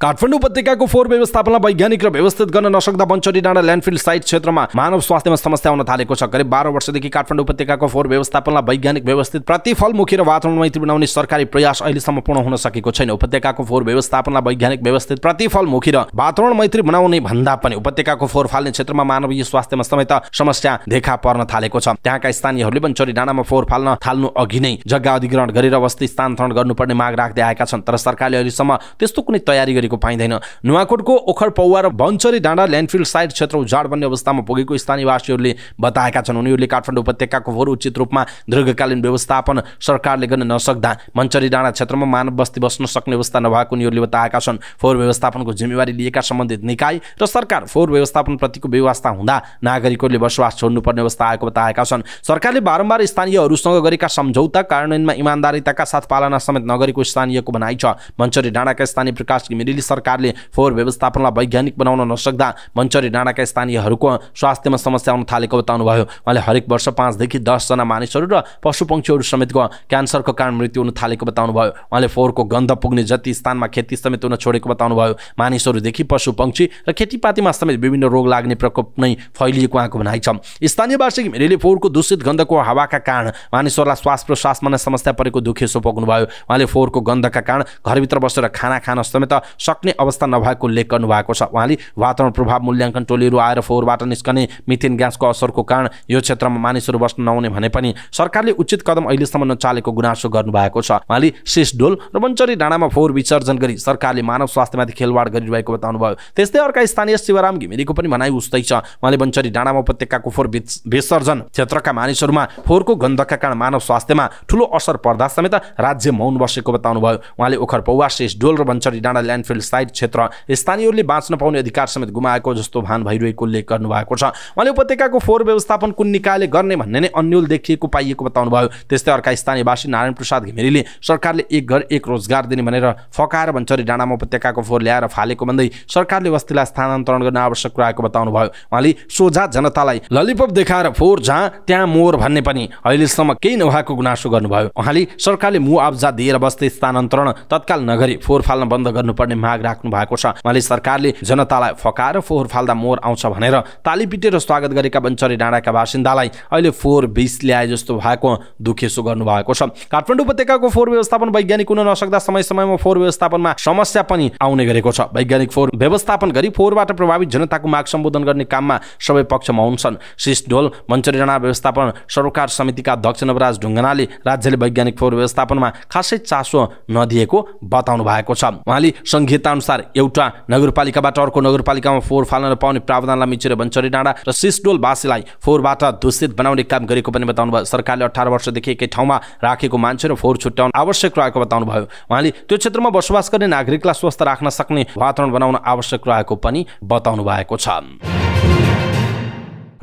काठमाडौँ उपत्यकाको फोहोर व्यवस्थापनलाई वैज्ञानिक र व्यवस्थित गर्न नसक्दा बन्चरी डाँडा ल्यान्डफिल्ड साइट क्षेत्रमा मानव स्वास्थ्यमा समस्या आउन थालेको छ करिब बाह्र वर्षदेखि काठमाडौँ उपत्यकाको फोहोर व्यवस्थापनलाई वैज्ञानिक व्यवस्थित प्रतिफलमुखी र वातावरण मैत्री बनाउने सरकारी प्रयास अहिलेसम्म पूर्ण हुन सकेको छैन उपत्यकाको फोहोर व्यवस्थापनलाई वैज्ञानिक व्यवस्थित प्रतिफलमुखी र वातावरण मैत्री बनाउने भन्दा पनि उपत्यकाको फोहोर फाल्ने क्षेत्रमा मानवीय स्वास्थ्यमा समेत समस्या देखा पर्न थालेको छ त्यहाँका स्थानीयहरूले बन्चरी डाँडामा फोहोर फाल्न थाल्नु अघि नै जग्गा अधिग्रहण गरेर वस्ती स्थानान्तरण गर्नुपर्ने माग राख्दै आएका छन् तर सरकारले अहिलेसम्म त्यस्तो कुनै तयारी मिलेको पाइँदैन नुवाकोटको ओखर पौवा र भन्चरी डाँडा ल्यान्डफिल्ड साइड क्षेत्र उजाड बन्ने अवस्थामा पुगेको स्थानीयवासीहरूले बताएका छन् उनीहरूले काठमाडौँ उपत्यकाको भोर उचित रूपमा दीर्घकालीन व्यवस्थापन सरकारले गर्न नसक्दा मञ्चरी डाँडा क्षेत्रमा मानव बस्ती बस्न सक्ने अवस्था नभएको उनीहरूले बताएका छन् फोहोर व्यवस्थापनको जिम्मेवारी लिएका सम्बन्धित निकाय र सरकार फोहोर व्यवस्थापनप्रतिको व्यवस्था हुँदा नागरिकहरूले बसोबास छोड्नुपर्ने अवस्था आएको बताएका छन् सरकारले बारम्बार स्थानीयहरूसँग गरेका सम्झौता कार्यान्वयनमा इमान्दारिताका साथ पालना समेत नगरेको स्थानीयको भनाइ छ मञ्चरी डाँडाका स्थानीय प्रकाश घिमिरे सरकारले फोहोर व्यवस्थापनलाई वैज्ञानिक बनाउन नसक्दा मञ्चरी डाँडाका स्थानीयहरूको स्वास्थ्यमा समस्या आउन थालेको बताउनुभयो उहाँले हरेक वर्ष पाँचदेखि दसजना मानिसहरू र पशु पक्षीहरू समेतको क्यान्सरको कारण मृत्यु हुन थालेको बताउनुभयो उहाँले फोहोरको गन्ध पुग्ने जति स्थानमा खेती समेत हुन छोडेको बताउनुभयो मानिसहरूदेखि पशु पक्षी र खेतीपातीमा समेत विभिन्न रोग लाग्ने प्रकोप नै फैलिएको उहाँको भनाइ छ स्थानीय वार्षिक मेरीले फोहोरको दूषित गन्धको हावाका कारण मानिसहरूलाई श्वास प्रश्वासमा नै समस्या परेको दुखेसो पोग्नुभयो उहाँले फोहोरको गन्धका कारण घरभित्र बसेर खाना खान समेत सक्ने अवस्था नभएको उल्लेख गर्नुभएको छ उहाँले वातावरण प्रभाव मूल्याङ्कन टोलीहरू आएर फोहोरबाट निस्कने मिथेन ग्यासको असरको कारण यो क्षेत्रमा मानिसहरू बस्न नहुने भने पनि सरकारले उचित कदम अहिलेसम्म नचालेको गुनासो गर्नुभएको छ उहाँले शेष डोल र बन्चरी डाँडामा फोहोर विसर्जन गरी सरकारले मानव स्वास्थ्यमाथि खेलवाड गरिरहेको बताउनुभयो त्यस्तै अर्का स्थानीय शिवराम घिमिरेको पनि भनाइ उस्तै छ उहाँले बन्चरी डाँडामा उपत्यकाको फोहोर विसर्जन क्षेत्रका मानिसहरूमा फोहोरको गन्धका कारण मानव स्वास्थ्यमा ठुलो असर पर्दा समेत राज्य मौन बसेको बताउनुभयो उहाँले ओखर पौवा शेष डोल र बन्चरी डाँडा ल्यान्डफिल्ड बेलसाइड क्षेत्र स्थानीयहरूले बाँच्न पाउने अधिकार समेत गुमाएको जस्तो भान भइरहेको उल्लेख गर्नुभएको छ उहाँले उपत्यकाको फोहोर व्यवस्थापन कुन निकायले गर्ने भन्ने नै अन्यल देखिएको पाइएको बताउनुभयो त्यस्तै अर्का स्थानीयवासी नारायण प्रसाद घिमिरेले सरकारले एक घर एक रोजगार दिने भनेर फकाएर भन्छरी डाँडामा उपत्यकाको फोहोर ल्याएर फालेको भन्दै सरकारले बस्तीलाई स्थानान्तरण गर्न आवश्यक कुराएको बताउनुभयो उहाँले सोझा जनतालाई ललिपप देखाएर फोहोर जहाँ त्यहाँ मोर भन्ने पनि अहिलेसम्म केही नभएको गुनासो गर्नुभयो उहाँले सरकारले मुआब्जा दिएर बस्दै स्थानान्तरण तत्काल नगरी फोहोर फाल्न बन्द गर्नुपर्ने माग राख्नु भएको छ उहाँले सरकारले जनतालाई फकाएर फोहोर फाल्दा मोर आउँछ भनेर ताली पिटेर स्वागत गरेका बन्चरी डाँडाका बासिन्दालाई अहिले फोहोर बिस ल्याए जस्तो भएको दुखेसो गर्नुभएको छ काठमाडौँ उपत्यकाको फोहोर व्यवस्थापन वैज्ञानिक हुन नसक्दा समय समयमा फोहोर व्यवस्थापनमा समस्या पनि आउने गरेको छ वैज्ञानिक फोहोर व्यवस्थापन गरी फोहोरबाट प्रभावित जनताको माग सम्बोधन गर्ने काममा सबै पक्षमा हुन्छन् ढोल मञ्चरी डाँडा व्यवस्थापन सरोकार समितिका अध्यक्ष नवराज ढुङ्गानाले राज्यले वैज्ञानिक फोहोर व्यवस्थापनमा खासै चासो नदिएको बताउनु भएको छ उहाँले सङ्घीय विधेयताअनुसार एउटा नगरपालिकाबाट अर्को नगरपालिकामा फोहोर फाल्न पाउने प्रावधानलाई मिचेर बन्चरी डाँडा र सिसडोल बासीलाई फोहोरबाट दूषित बनाउने काम गरेको पनि बताउनु भयो सरकारले अठार वर्षदेखि एकै ठाउँमा राखेको मान्छे र फोहोर छुट्याउन आवश्यक रहेको भयो उहाँले त्यो क्षेत्रमा बसोबास गर्ने नागरिकलाई स्वस्थ राख्न सक्ने वातावरण बनाउन आवश्यक रहेको पनि बताउनु भएको छ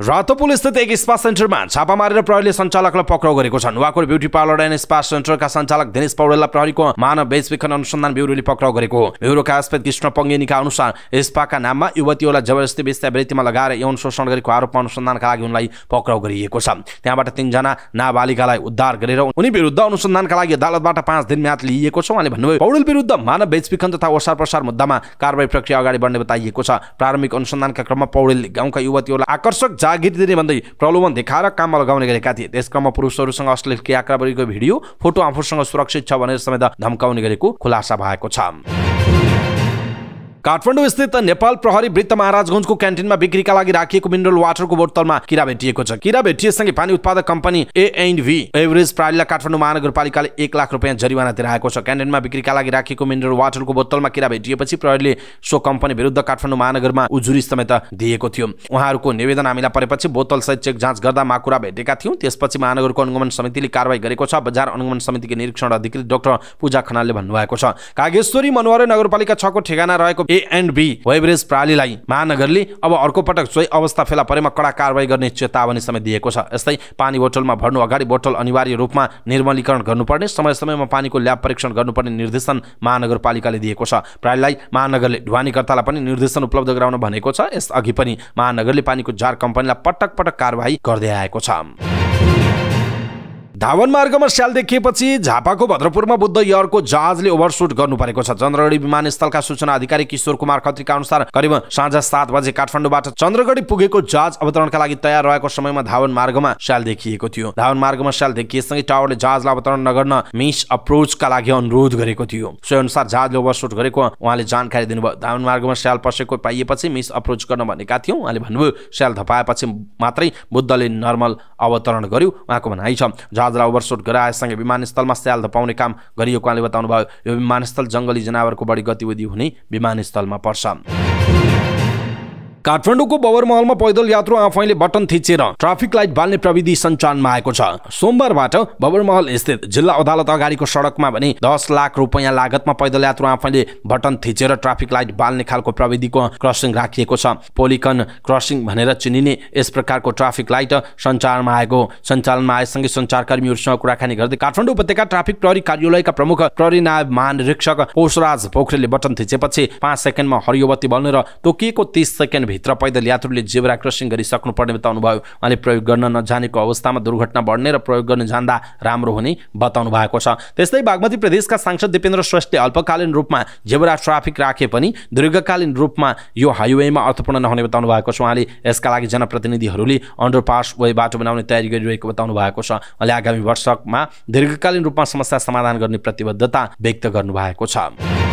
रातोपुल स्थित एक स्पा सेन्टरमा छापा मारेर प्रहरीले सञ्चालकलाई पक्राउ गरेको छन् वाकुर ब्युटी पार्लर एन्ड स्पा सेन्टरका सञ्चालक दिनेश पौडेललाई प्रहरीको मानव बेचबिखन अनुसन्धान ब्युरोले पक्राउ गरेको ब्युरोका अस्पेद कृष्ण पङ्गेनीका अनुसार स्पाका नाममा युवतीहरूलाई जबरजस्ती वेश्यावृत्तिमा लगाएर यौन शोषण गरेको आरोपमा अनुसन्धानका लागि उनलाई पक्राउ गरिएको छ त्यहाँबाट तिनजना नाबालिकालाई उद्धार गरेर उनी विरुद्ध अनुसन्धानका लागि अदालतबाट पाँच दिन म्याद लिएको छ उहाँले भन्नुभयो पौडेल विरुद्ध मानव बेचबिखन तथा ओसार प्रसार मुद्दामा कारवाही प्रक्रिया अगाडि बढ्ने बताइएको छ प्रारम्भिक अनुसन्धानका क्रममा पौडेल गाउँका युवतीहरूलाई आकर्षक जागिर दिने भन्दै प्रलोभन देखाएर काममा लगाउने गरेका थिए त्यसक्रममा पुरुषहरूसँग अश्लील क्रियाकलापहरूको भिडियो फोटो आफूसँग सुरक्षित छ भनेर समेत धम्काउने गरेको खुलासा भएको छ काठमाडौँ स्थित नेपाल प्रहरी वृत्त महाराजगञ्जको क्यान्टिनमा बिक्रीका लागि राखिएको मिनरल वाटरको बोतलमा किरा भेटिएको छ किरा भेटिएसँगै पानी उत्पादक company A and V average प्रालीलाई काठमाडौँ महानगरपालिकाले एक लाख रुपियाँ जरिवाना तिराएको छ क्यान्टिनमा बिक्रीका लागि राखिएको मिनरल वाटरको बोतलमा किरा भेटिएपछि प्रहरीले सो कम्पनी विरुद्ध काठमाडौँ महानगरमा उजुरी समेत दिएको थियो उहाँहरूको निवेदन हामीलाई परेपछि बोतल सहित चेक जाँच गर्दा माकुरा भेटेका थियौँ त्यसपछि महानगरको अनुगमन समितिले कारवाही गरेको छ बजार अनुगमन समितिको निरीक्षण अधिकृत डाक्टर पूजा खनालले भन्नुभएको छ कागेश्वरी मनोहर नगरपालिका छको ठेगाना रहेको ए एन्ड बी वेबरेज प्रालीलाई महानगरले अब अर्को पटक सोही अवस्था फेला परेमा कडा कारवाही गर्ने चेतावनी समेत दिएको छ यस्तै पानी बोतलमा भर्नु अगाडि बोतल अनिवार्य रूपमा निर्मलीकरण गर्नुपर्ने समय समयमा पानीको ल्याब परीक्षण गर्नुपर्ने निर्देशन महानगरपालिकाले दिएको छ प्रालीलाई महानगरले ढुवानीकर्तालाई पनि निर्देशन उपलब्ध गराउन भनेको छ यसअघि पनि महानगरले पानीको जार कम्पनीलाई पटक पटक कारवाही गर्दै आएको छ धावन मार्गमा स्याल देखिएपछि झापाको भद्रपुरमा बुद्ध यरको जहाजले ओभरसुट गर्नु परेको छ चन्द्रगढी विमानस्थलका सूचना अधिकारी किशोर कुमार खत्रीका अनुसार करिब साँझ सात बजे काठमाडौँबाट चन्द्रगढी पुगेको जहाज अवतरणका लागि तयार रहेको समयमा धावन मार्गमा स्याल देखिएको थियो धावन मार्गमा स्याल देखिएसँगै टावरले जहाजलाई अवतरण नगर्न मिस अप्रोचका लागि अनुरोध गरेको थियो सो अनुसार जहाजले ओभरसुट गरेको उहाँले जानकारी दिनुभयो धावन मार्गमा स्याल पसेको पाइएपछि मिस अप्रोच गर्न भनेका थियौँ उहाँले भन्नुभयो स्याल धपाएपछि मात्रै बुद्धले नर्मल अवतरण गर्यो उहाँको भनाइ छ बाजरा ओभरसोट गराएसँगै विमानस्थलमा स्याल धपाउने काम गरिएको उहाँले भयो यो विमानस्थल जङ्गली जनावरको बढी गतिविधि हुने विमानस्थलमा पर्छ काठमाडौँको बबर महलमा पैदल यात्रु आफैले बटन थिचेर ट्राफिक लाइट बाल्ने प्रविधि सञ्चालनमा आएको छ सोमबारबाट बबर महल स्थित जिल्ला अदालत अगाडिको सडकमा भने दस लाख रुपियाँ लागतमा पैदल यात्रु आफैले बटन थिचेर ट्राफिक लाइट बाल्ने खालको प्रविधिको क्रसिङ राखिएको छ पोलिकन क्रसिङ भनेर चिनिने यस प्रकारको ट्राफिक लाइट सञ्चालनमा आएको सञ्चालनमा आएसँगै सञ्चारकर्मीहरूसँग कुराकानी गर्दै काठमाडौँ उपत्यका ट्राफिक प्रहरी कार्यालयका प्रमुख प्रहरी नायब महानिरीक्षक पोषराज पोखरेलले बटन थिचेपछि पाँच सेकेन्डमा हरियोबत्ती बल्ने र तोकिएको तिस सेकेन्ड भित्र पैदल यात्रुले जेब्रा क्रसिङ गरिसक्नुपर्ने बताउनुभयो उहाँले प्रयोग गर्न नजानेको अवस्थामा दुर्घटना बढ्ने र प्रयोग गर्न जान्दा राम्रो हुने बताउनु भएको छ त्यस्तै बागमती प्रदेशका सांसद दिपेन्द्र श्रेष्ठले अल्पकालीन रूपमा जेब्रा ट्राफिक राखे पनि दीर्घकालीन रूपमा यो हाइवेमा अर्थपूर्ण नहुने बताउनु भएको छ उहाँले यसका लागि जनप्रतिनिधिहरूले अन्डरपास वे बाटो बनाउने तयारी गरिरहेको बताउनु भएको छ उहाँले आगामी वर्षमा दीर्घकालीन रूपमा समस्या समाधान गर्ने प्रतिबद्धता व्यक्त गर्नुभएको छ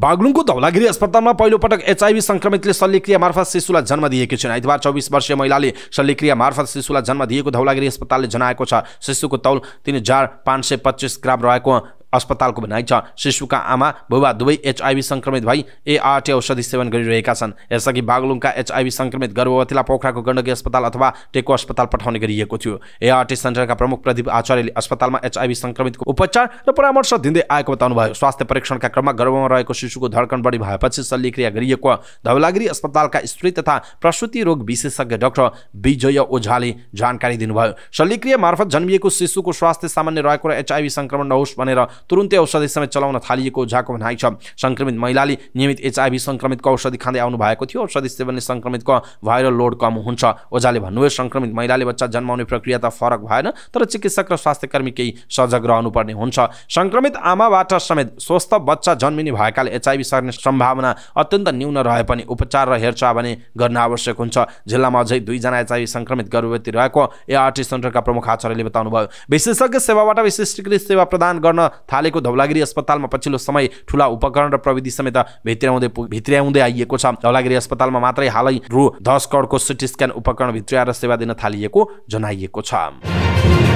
बागलुङको धौलागिरी अस्पतालमा पहिलोपटक एचआइभी संक्रमितले शल्यक्रिया मार्फत शिशुलाई जन्म दिएकी छिन् आइतबार चौबिस वर्षीय महिलाले शल्यक्रिया मार्फत शिशुलाई जन्म दिएको धौलागिरी अस्पतालले जनाएको छ शिशुको तौल तिन हजार पाँच सय पच्चिस ग्राम रहेको अस्पतालको भनाइ छ शिशुका आमा बुबा दुवै एचआइभी सङ्क्रमित भई एआरटी औषधि सेवन गरिरहेका छन् यसअघि बागलुङका एचआइभी सङ्क्रमित गर्भवतीलाई पोखराको गण्डकी अस्पताल अथवा टेको अस्पताल पठाउने गरिएको थियो एआरटी सेन्टरका प्रमुख प्रदीप आचार्यले अस्पतालमा एचआइभी सङ्क्रमितको उपचार र परामर्श दिँदै आएको बताउनुभयो स्वास्थ्य परीक्षणका क्रममा गर्भमा रहेको शिशुको धडकन बढी भएपछि शल्यक्रिया गरिएको धवलागिरी अस्पतालका स्त्री तथा प्रसुति रोग विशेषज्ञ डाक्टर विजय ओझाले जानकारी दिनुभयो शल्यक्रिया मार्फत जन्मिएको शिशुको स्वास्थ्य सामान्य रहेको र एचआइभी सङ्क्रमण नहोस् भनेर तुरुन्तै औषधि समेत चलाउन थालिएको झाको भनाइ छ सङ्क्रमित महिलाले नियमित एचआइभी सङ्क्रमितको औषधि खाँदै आउनु भएको थियो औषधि सेवनले सङ्क्रमितको भाइरल लोड कम हुन्छ ओझाले भन्नुभयो सङ्क्रमित महिलाले बच्चा जन्माउने प्रक्रिया त फरक भएन तर चिकित्सक र स्वास्थ्यकर्मी केही सजग रहनुपर्ने हुन्छ सङ्क्रमित आमाबाट समेत स्वस्थ बच्चा जन्मिने भएकाले एचआइभी सर्ने सम्भावना अत्यन्त न्यून रहे पनि उपचार र हेरचाह भने गर्न आवश्यक हुन्छ जिल्लामा अझै दुईजना एचआइभी सङ्क्रमित गर्भवती रहेको एआरटी सेन्टरका प्रमुख आचार्यले बताउनुभयो विशेषज्ञ सेवाबाट विशिष्टीकृत सेवा प्रदान गर्न थालेको धौलागिरी अस्पतालमा पछिल्लो समय ठुला उपकरण र प्रविधि समेत भित्र्याउँदै भित्र्याउँदै आइएको छ धौलागिरी अस्पतालमा मात्रै हालै रु दस करोडको सिटी स्क्यान उपकरण भित्र्याएर सेवा दिन थालिएको जनाइएको छ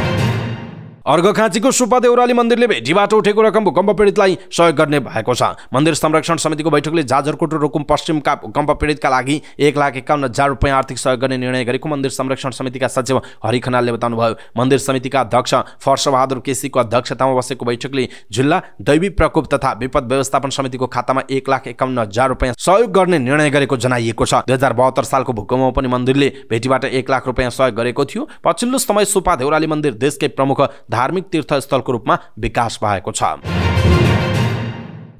अर्घखाँचीको सुपा देउराली मन्दिरले भेटीबाट उठेको रकम भूकम्प पीडितलाई सहयोग गर्ने भएको छ मन्दिर संरक्षण समितिको बैठकले जाजरकोट र रुकुम पश्चिमका भूकम्प पीडितका लागि एक लाख एकाउन्न हजार रुपियाँ आर्थिक सहयोग गर्ने निर्णय गरेको मन्दिर संरक्षण समितिका सचिव हरि खनालले बताउनुभयो मन्दिर समितिका अध्यक्ष बहादुर केसीको अध्यक्षतामा बसेको बैठकले जिल्ला दैवी प्रकोप तथा विपद व्यवस्थापन समितिको खातामा एक लाख एकाउन्न हजार रुपियाँ सहयोग गर्ने निर्णय गरेको जनाइएको छ दुई हजार बहत्तर सालको भूकम्पमा पनि मन्दिरले भेटीबाट एक लाख रुपियाँ सहयोग गरेको थियो पछिल्लो समय सुपा देउराली मन्दिर देशकै प्रमुख धार्मिक तीर्थस्थलको रूपमा विकास भएको छ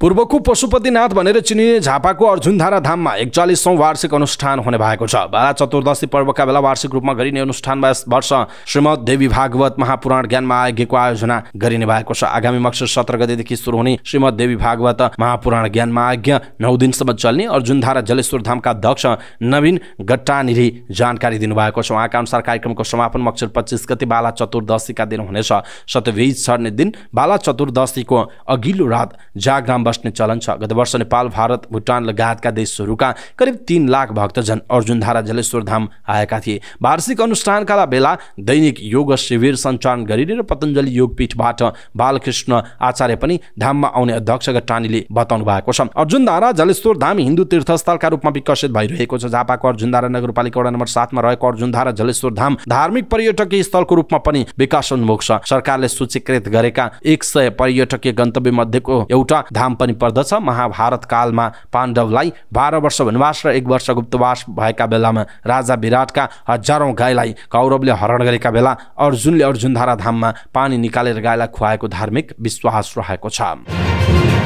पूर्वको पशुपतिनाथ भनेर चिनिने झापाको अर्जुनधारा धाममा एकचालिसौँ वार्षिक अनुष्ठान हुने भएको छ बाला चतुर्दशी पर्वका बेला वार्षिक रूपमा गरिने अनुष्ठानमा यस वर्ष श्रीमद देवी भागवत महापुराण ज्ञानमा आयोगको आयोजना गरिने भएको छ आगामी मक्सर सत्र गतेदेखि सुरु हुने श्रीमद देवी भागवत महापुराण ज्ञानमा महाज्ञ नौ दिनसम्म चल्ने अर्जुनधारा जलेश्वर धामका अध्यक्ष नवीन गट्टानिरी जानकारी दिनुभएको छ उहाँका अनुसार कार्यक्रमको समापन मक्सर पच्चिस गति बाला चतुर्दशीका दिन हुनेछ सत्यवीज छर्ने दिन बाला चतुर्दशीको अघिल्लो रात जागराम बस्ने चलन छ गत वर्ष नेपाल भारत भुटान लगायतका देशहरूका करिब तिन लाख भक्तजन अर्जुनधारा जलेश्वर धाम आएका थिए वार्षिक अनुष्ठानका बेला दैनिक योग शिविर सञ्चालन गरिने र पतञ्जलि योगपीठबाट बालकृष्ण आचार्य पनि धाममा आउने अध्यक्ष घटानीले बताउनु भएको छ अर्जुनधारा जलेश्वर धाम हिन्दू तीर्थस्थलका रूपमा विकसित भइरहेको छ झापाको अर्जुनधारा नगरपालिका वडा नम्बर सातमा रहेको अर्जुनधारा जलेश्वर धाम धार्मिक पर्यटकीय स्थलको रूपमा पनि विकासोन्मुख छ सरकारले सूचीकृत गरेका एक सय पर्यटकीय गन्तव्य मध्येको एउटा धाम पनि पर्दछ महाभारत कालमा पाण्डवलाई बाह्र वर्ष वनवास र एक वर्ष गुप्तवास भएका बेलामा राजा विराटका हजारौँ गाईलाई कौरवले हरण गरेका बेला अर्जुनले अर्जुनधारा धाममा पानी निकालेर गाईलाई खुवाएको धार्मिक विश्वास रहेको छ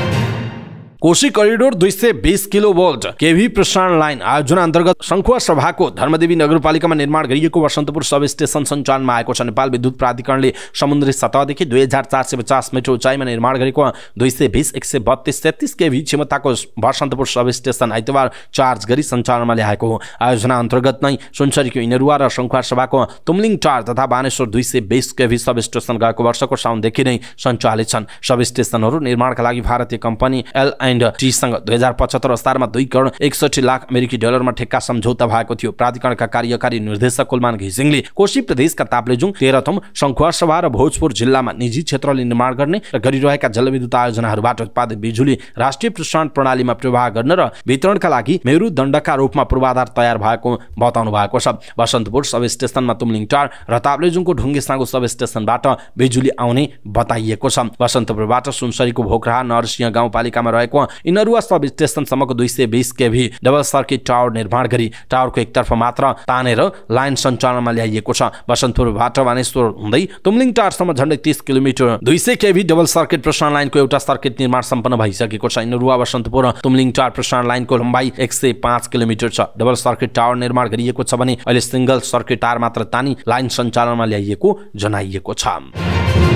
कोशी करिडोर दुई सय बिस किलो भोल्ट केभी प्रसारण लाइन आयोजना अन्तर्गत शङ्खुवा सभाको धर्मदेवी नगरपालिकामा निर्माण गरिएको वसन्तपुर सब स्टेसन सञ्चालनमा आएको छ नेपाल विद्युत प्राधिकरणले समुद्री सतहदेखि दुई हजार चार सय पचास मिटर उचाइमा निर्माण गरेको दुई सय बिस एक सय बत्तिस तेत्तिस केभी क्षमताको वसन्तपुर सब स्टेसन आइतबार चार्ज गरी सञ्चालनमा ल्याएको हो आयोजना अन्तर्गत नै सुनसरीको इनरुवा र शङ्खुवा सभाको तुम्लिङ टार तथा बानेश्वर दुई सय बिस केभी सब स्टेसन गएको वर्षको साउनदेखि नै सञ्चालित छन् सब स्टेसनहरू निर्माणका लागि भारतीय कम्पनी एल एन्ड टीसँग दुई हजार पचहत्तर असारमा दुई करोड एकसठी लाख अमेरिकी डलरमा ठेक्का सम्झौता भएको थियो प्राधिकरणका कार्यकारी निर्देशक कुलमान घिसिङले कोशी प्रदेशका ताप्लेजुङ तेह्रथुम सङ्खुवासभा र भोजपुर जिल्लामा निजी क्षेत्रले निर्माण गर्ने र गरिरहेका जलविद्युत आयोजनाहरूबाट उत्पादित बिजुली राष्ट्रिय प्रसारण प्रणालीमा प्रवाह गर्न र वितरणका लागि मेरुदण्डका रूपमा पूर्वाधार तयार भएको बताउनु भएको छ बसन्तपुर सब स्टेसनमा टार र ताप्लेजुङको ढुङ्गेसाङ्गो सब स्टेसनबाट बिजुली आउने बताइएको छ बसन्तपुरबाट सुनसरीको भोकरा नरसिंह गाउँपालिकामा रहेको इनरुवा यिनीहरू सब स्टेसनसम्मको दुई सय बिस केभी डबल सर्किट टावर निर्माण गरी टावरको एकतर्फ मात्र तानेर लाइन सञ्चालनमा ल्याइएको छ बसन्तपुरबाट मानेश्वर हुँदै तुमलिङ टावरसम्म झन्डै तिस किलोमिटर दुई सय केभी डबल सर्किट प्रसारण लाइनको एउटा सर्किट निर्माण सम्पन्न भइसकेको छ इनरुवा बसन्तपुर तुमलिङ टावर प्रसारण लाइनको लम्बाइ एक सय पाँच किलोमिटर छ डबल सर्किट टावर निर्माण गरिएको छ भने अहिले सिङ्गल सर्किट टावर मात्र तानी लाइन सञ्चालनमा ल्याइएको जनाइएको छ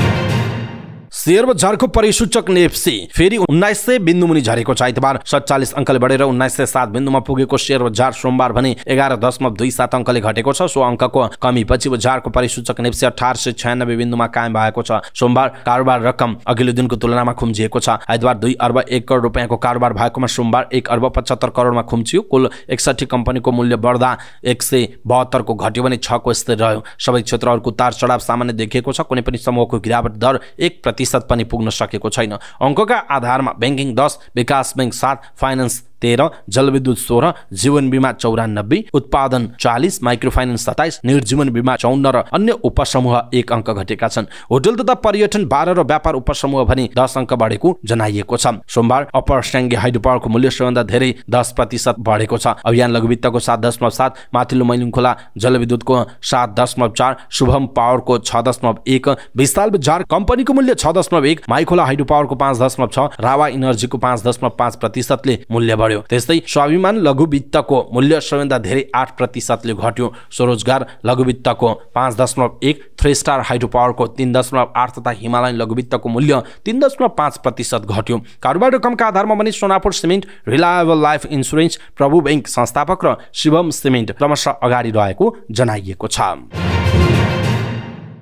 शेयर बजारको परिसूचक नेप्सी फेरि उन्नाइस सय बिन्दु मुनि झरेको छ आइतबार सत्तालिस अङ्कले बढेर उन्नाइस सय सात बिन्दुमा पुगेको शेयर बजार सोमबार भने एघार दशमलव दुई सात अङ्कले घटेको छ सो अङ्कको पछि बजारको परिसूचक नेप्सी अठार सय छयानब्बे बिन्दुमा कायम भएको छ सोमबार कारोबार रकम अघिल्लो दिनको तुलनामा खुम्जिएको छ आइतबार दुई अर्ब एक करोड रुपियाँको कारोबार भएकोमा सोमबार एक अर्ब पचहत्तर करोडमा खुम्चियो कुल एकसठी कम्पनीको मूल्य बढ्दा एक सय बहत्तरको घट्यो भने छको स्थिर रह्यो सबै क्षेत्रहरूको उतार चढाव सामान्य देखिएको छ कुनै पनि समूहको गिरावट दर एक प्रतिशत प्रतिशत पनि पुग्न सकेको छैन अङ्कका आधारमा ब्याङ्किङ दस विकास ब्याङ्क सात फाइनेन्स तेह्र जलविद्युत सोह्र जीवन बिमा चौरानब्बे उत्पादन चालिस माइक्रो फाइनेन्स सताइस निर्जीवन बिमा चौन्न र अन्य उपसमूह एक अङ्क घटेका छन् होटल तथा पर्यटन बाह्र र व्यापार उपसमूह भने दस अङ्क बढेको जनाइएको छ सोमबार अप्पर स्याङ्गे हाइड्रो पावरको मूल्य सबैभन्दा धेरै दस प्रतिशत बढेको छ अभियान लघुवित्तको सात दशमलव सात माथिल्लो मैलिङ खोला जलविद्युतको सात दशमलव चार शुभम पावरको छ दशमलव एक विस्तार झार कम्पनीको मूल्य छ दशमलव एक माइखोला हाइड्रो पावरको पाँच दशमलव छ रावा इनर्जीको पाँच दशमलव पाँच प्रतिशतले मूल्य बढ्यो बढ्यो त्यस्तै स्वाभिमान लघुवित्तको मूल्य सबैभन्दा धेरै आठ प्रतिशतले घट्यो स्वरोजगार लघुवित्तको पाँच दशमलव एक थ्री स्टार हाइड्रो पावरको तिन दशमलव आठ तथा हिमालयन लघुवित्तको मूल्य तिन दशमलव पाँच प्रतिशत घट्यो कारोबार रकमका आधारमा पनि Sonapur cement reliable life insurance Prabhu bank संस्थापक र शिवम सिमेन्ट क्रमशः अगाडि रहेको जनाइएको छ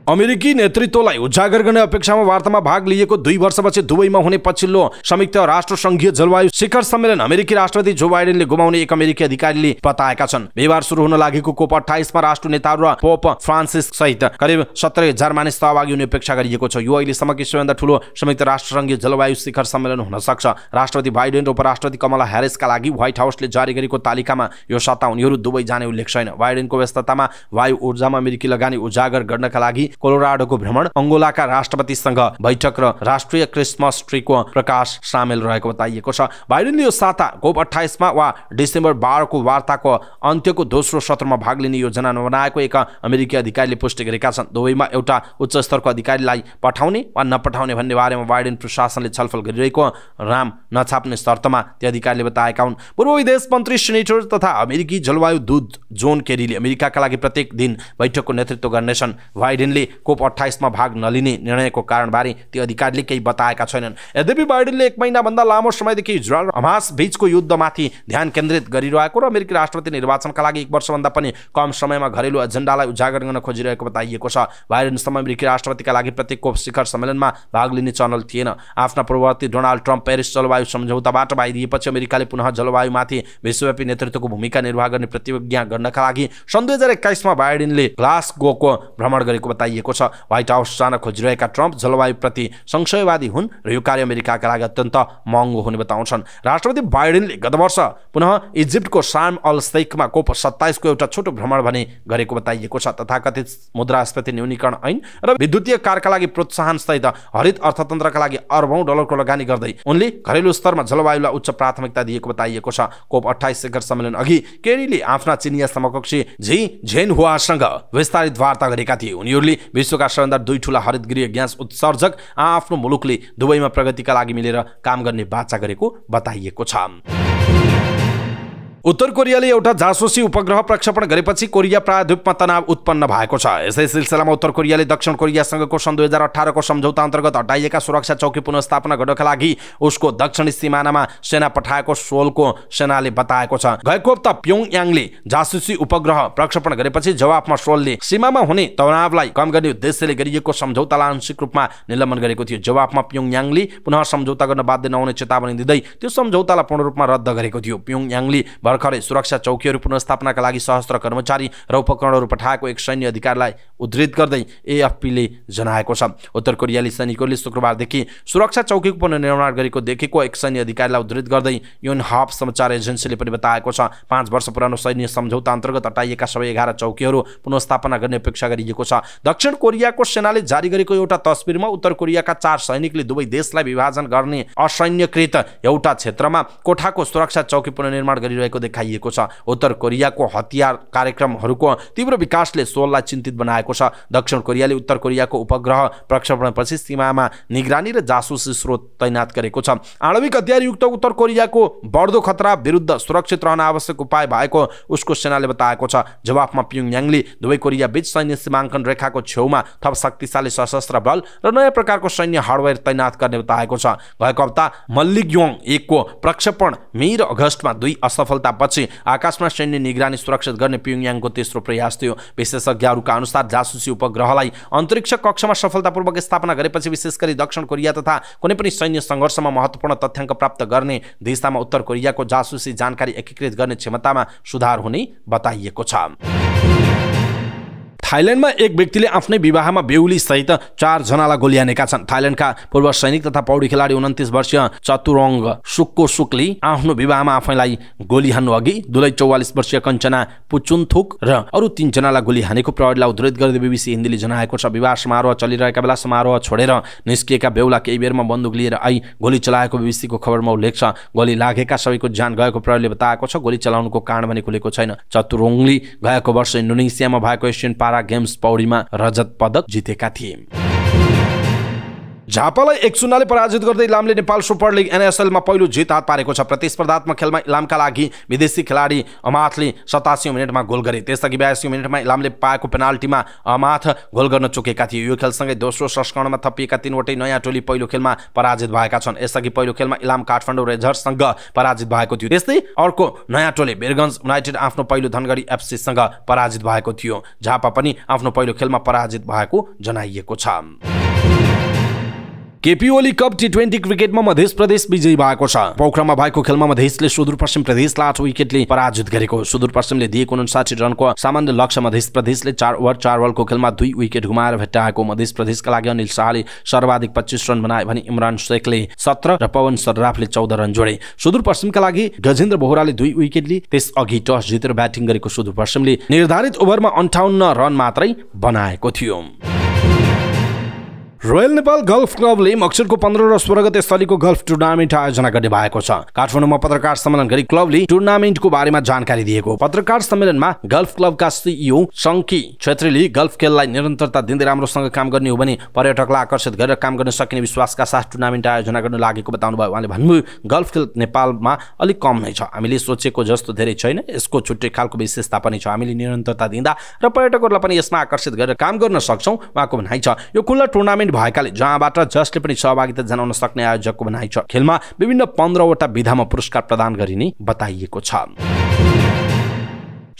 अमेरिकी नेतृत्वलाई उजागर गर्ने अपेक्षामा वार्तामा भाग लिएको दुई वर्षपछि दुबईमा हुने पछिल्लो संयुक्त राष्ट्र संघीय जलवायु शिखर सम्मेलन अमेरिकी राष्ट्रपति जो बाइडेनले गुमाउने एक अमेरिकी अधिकारीले बताएका छन् बिहिबार सुरु हुन लागेको कोप अठाइसमा राष्ट्र नेताहरू र पोप फ्रान्सिस सहित करिब सत्र हजार मानिस सहभागी हुने अपेक्षा गरिएको छ यो कि सबैभन्दा ठुलो संयुक्त राष्ट्र संघीय जलवायु शिखर सम्मेलन हुन सक्छ राष्ट्रपति बाइडेन र उपराष्ट्रपति कमला ह्यारिसका लागि व्हाइट हाउसले जारी गरेको तालिकामा यो सत्ता उनीहरू दुबई जाने उल्लेख छैन बाइडेनको व्यस्ततामा वायु ऊर्जामा अमेरिकी लगानी उजागर गर्नका लागि कोलोराडोको भ्रमण अङ्गोलाका राष्ट्रपतिसँग बैठक र राष्ट्रिय क्रिसमस ट्रीको प्रकाश सामेल रहेको बताइएको छ बाइडेनले यो साता कोप अठाइसमा वा डिसेम्बर बाह्रको वार्ताको अन्त्यको दोस्रो सत्रमा भाग लिने योजना नबनाएको एक अमेरिकी अधिकारीले पुष्टि गरेका छन् दुवैमा एउटा उच्च स्तरको अधिकारीलाई पठाउने वा नपठाउने भन्ने बारेमा बाइडेन प्रशासनले छलफल गरिरहेको राम नछाप्ने शर्तमा त्यो अधिकारीले बताएका हुन् पूर्व विदेश मन्त्री सेनेटर तथा अमेरिकी जलवायु दूत जोन केरीले अमेरिकाका लागि प्रत्येक दिन बैठकको नेतृत्व गर्नेछन् बाइडेनले कोप अठाइसमा भाग नलिने निर्णयको कारणबारे ती अधिकारीले केही बताएका छैनन् यद्यपि बाइडेनले एक महिनाभन्दा लामो समयदेखि इजरायल हमास बीचको युद्धमाथि ध्यान केन्द्रित गरिरहेको र अमेरिकी राष्ट्रपति निर्वाचनका लागि एक वर्षभन्दा पनि कम समयमा घरेलु एजेन्डालाई उजागर गर्न खोजिरहेको बताइएको छ बाइडेनसम्म अमेरिकी राष्ट्रपतिका लागि प्रत्येक कोप शिखर सम्मेलनमा भाग लिने चनल थिएन आफ्ना पूर्ववर्ती डोनाल्ड ट्रम्प पेरिस जलवायु सम्झौताबाट बाहिरिएपछि अमेरिकाले पुनः जलवायुमाथि विश्वव्यापी नेतृत्वको भूमिका निर्वाह गर्ने प्रतिज्ञा गर्नका लागि सन् दुई हजार एक्काइसमा बाइडेनले ग्लास गोको भ्रमण गरेको बताइयो गरिएको छ व्हाइट हाउस जान खोजिरहेका ट्रम्प जलवायुप्रति संशयवादी हुन् र यो कार्य अमेरिकाका लागि अत्यन्त महँगो हुने बताउँछन् राष्ट्रपति बाइडेनले गत वर्ष पुनः इजिप्टको साम अल सैकमा कोप सत्ताइसको एउटा छोटो भ्रमण भने गरेको बताइएको छ तथाकथित मुद्रास्फीति न्यूनीकरण ऐन र विद्युतीय कारका लागि प्रोत्साहन सहित हरित अर्थतन्त्रका लागि अर्बौं डलरको लगानी गर्दै उनले घरेलु स्तरमा जलवायुलाई उच्च प्राथमिकता दिएको बताइएको छ कोप अठाइस शिखर सम्मेलन अघि केरीले आफ्ना चिनिया समकक्षी झी झेन हुआसँग विस्तारित वार्ता गरेका थिए उनीहरूले विश्वका सबैभन्दा दुई ठुला हरितगृह ग्यास उत्सर्जक आफ्नो मुलुकले दुवैमा प्रगतिका लागि मिलेर काम गर्ने बाचा गरेको बताइएको छ उत्तर कोरियाले एउटा जासुसी उपग्रह प्रक्षेपण गरेपछि कोरिया प्रायद्वीपमा तनाव उत्पन्न भएको छ यसै सिलसिलामा उत्तर कोरियाले दक्षिण कोरियासँगको सन् दुई हजार अठारको सम्झौता अन्तर्गत हटाइएका सुरक्षा चौकी पुनस्थापना गर्नका लागि उसको दक्षिण सिमानामा सेना पठाएको सोलको सेनाले बताएको छ गएको हप्ता प्योङ जासुसी उपग्रह प्रक्षेपण गरेपछि जवाफमा सोलले सीमामा हुने तनावलाई कम गर्ने उद्देश्यले गरिएको सम्झौतालाई आंशिक रूपमा निलम्बन गरेको थियो जवाफमा प्योङ पुनः सम्झौता गर्न बाध्य नहुने चेतावनी दिँदै त्यो सम्झौतालाई पूर्ण रूपमा रद्द गरेको थियो प्योङ भर्खरै सुरक्षा चौकीहरू पुनर्स्थापनाका लागि सहस्त्र कर्मचारी र उपकरणहरू पठाएको एक सैन्य अधिकारीलाई उद्धृत गर्दै एएफपीले जनाएको छ उत्तर कोरियाली सैनिकहरूले शुक्रबारदेखि सुरक्षा चौकीको पुनर्निर्माण गरेको देखेको एक सैन्य अधिकारीलाई उद्धृत गर्दै युन हब समाचार एजेन्सीले पनि बताएको छ पाँच वर्ष पुरानो सैन्य सम्झौता अन्तर्गत हटाइएका सबै एघार चौकीहरू पुनस्थापना गर्ने अपेक्षा गरिएको छ दक्षिण कोरियाको सेनाले जारी गरेको एउटा तस्विरमा उत्तर कोरियाका चार सैनिकले दुवै देशलाई विभाजन गर्ने असैन्यकृत एउटा क्षेत्रमा कोठाको सुरक्षा चौकी पुनर्निर्माण गरिरहेको रहेको देखाइएको छ उत्तर कोरियाको हतियार कार्यक्रमहरूको तीव्र विकासले सोललाई चिन्तित बनाएको छ दक्षिण कोरियाले उत्तर कोरियाको उपग्रह प्रक्षेपणपछि सीमामा निगरानी र जासुसी स्रोत तैनात गरेको छ आणविक हतियारयुक्त उत्तर कोरियाको बढ्दो खतरा विरुद्ध सुरक्षित रहन आवश्यक उपाय भएको उसको सेनाले बताएको छ जवाफमा प्युङयाङले दुवै कोरिया बीच सैन्य सीमाङ्कन रेखाको छेउमा थप शक्तिशाली सशस्त्र बल र नयाँ प्रकारको सैन्य हार्डवेयर तैनात गर्ने बताएको छ गएको हप्ता मल्लिक एकको प्रक्षेपण मे र अगस्तमा दुई असफलता सफलतापछि आकाशमा सैन्य निगरानी सुरक्षित गर्ने प्युङयाङको तेस्रो प्रयास थियो विशेषज्ञहरूका अनुसार जासुसी उपग्रहलाई अन्तरिक्ष कक्षमा सफलतापूर्वक स्थापना गरेपछि विशेष गरी दक्षिण कोरिया तथा कुनै पनि सैन्य सङ्घर्षमा महत्त्वपूर्ण तथ्याङ्क प्राप्त गर्ने दिशामा उत्तर कोरियाको जासुसी जानकारी एकीकृत गर्ने क्षमतामा सुधार हुने बताइएको छ थाइल्यान्डमा एक व्यक्तिले आफ्नै विवाहमा बेहुली सहित चारजनालाई हानेका छन् थाइल्यान्डका पूर्व सैनिक तथा पौडी खेलाडी उन्तिस वर्षीय चतुरङ्ग सुक्को सुकले आफ्नो विवाहमा आफैलाई गोली हान्नु अघि दुलै चौवालिस वर्षीय कञ्चना पुचुनथुक र अरू तिनजनालाई गोली हानेको प्रहरीलाई उद्धित गर्दै बिबिसी हिन्दीले जनाएको छ विवाह समारोह चलिरहेका बेला समारोह छोडेर निस्किएका बेहुला केही बेरमा बन्दुक लिएर आई गोली चलाएको बिबिसीको खबरमा उल्लेख छ गोली लागेका सबैको ज्यान गएको प्रहरीले बताएको छ गोली चलाउनुको कारण भने खुलेको छैन चतुरङ्गली गएको वर्ष इन्डोनेसियामा भएको एसियन पारा पारा गेम्स पौडीमा रजत पदक जितेका थिए झापालाई एक शून्यले पराजित गर्दै इलामले नेपाल सुपर लिग एनएसएलमा पहिलो जित हात पारेको छ प्रतिस्पर्धात्मक खेलमा इलामका लागि विदेशी खेलाडी अमाथले सतासी मिनटमा गोल गरे त्यसअघि बयासी मिनटमा इलामले पाएको पेनाल्टीमा अमाथ गोल गर्न चुकेका थिए यो खेलसँगै दोस्रो संस्करणमा थपिएका तिनवटै नयाँ टोली पहिलो खेलमा पराजित भएका छन् यसअघि पहिलो खेलमा इलाम काठमाडौँ रेजर्ससँग पराजित भएको थियो त्यस्तै अर्को नयाँ टोली बेरगन्ज युनाइटेड आफ्नो पहिलो धनगढी एफसीसँग पराजित भएको थियो झापा पनि आफ्नो पहिलो खेलमा पराजित भएको जनाइएको छ KP Oli cup T twenty क्रिकेटमा मध्य प्रदेश विजयी भएको छ पोखरामा भएको खेलमा मधेसले सुदूरपश्चिम प्रदेशलाई आठ विकेटले पराजित गरेको सुदूरपश्चिमले दिएको उन्साठी रनको सामान्य लक्ष्य मध्य प्रदेशले चार ओभर चार बलको खेलमा दुई विकेट गुमाएर भेट्टाएको मध्य प्रदेशका लागि अनिल शाहले सर्वाधिक पच्चिस रन बनाए भने इमरान शेखले सत्र र पवन सर्राफले चौध रन जोडे सुदूरपश्चिमका लागि गजेन्द्र बोहराले दुई विकेटले त्यस अघि टस जितेर ब्याटिङ गरेको सुदूरपश्चिमले निर्धारित ओभरमा अन्ठाउन्न रन मात्रै बनाएको थियो रोयल नेपाल गल्फ क्लबले मक्सिरको पन्ध्र र गते स्थलीको गल्फ टुर्नामेन्ट आयोजना गर्ने भएको छ काठमाडौँमा पत्रकार सम्मेलन गरी क्लबले टुर्नामेन्टको बारेमा जानकारी दिएको पत्रकार सम्मेलनमा गल्फ क्लबका सिइओ सङ्की छेत्रीले गल्फ खेललाई निरन्तरता दिँदै राम्रोसँग काम गर्ने हो भने पर्यटकलाई आकर्षित गरेर काम गर्न सकिने विश्वासका साथ टुर्नामेन्ट आयोजना गर्न लागेको बताउनु भयो उहाँले भन्नुभयो गल्फ खेल नेपालमा अलिक कम नै छ हामीले सोचेको जस्तो धेरै छैन यसको छुट्टै खालको विशेषता पनि छ हामीले निरन्तरता दिँदा र पर्यटकहरूलाई पनि यसमा आकर्षित गरेर काम गर्न सक्छौँ उहाँको भनाइ छ यो खुल्ला टुर्नामेन्ट टुर्नामेन्ट भएकाले जहाँबाट जसले पनि सहभागिता जनाउन सक्ने आयोजकको भनाइ छ खेलमा विभिन्न पन्ध्रवटा विधामा पुरस्कार प्रदान गरिने बताइएको छ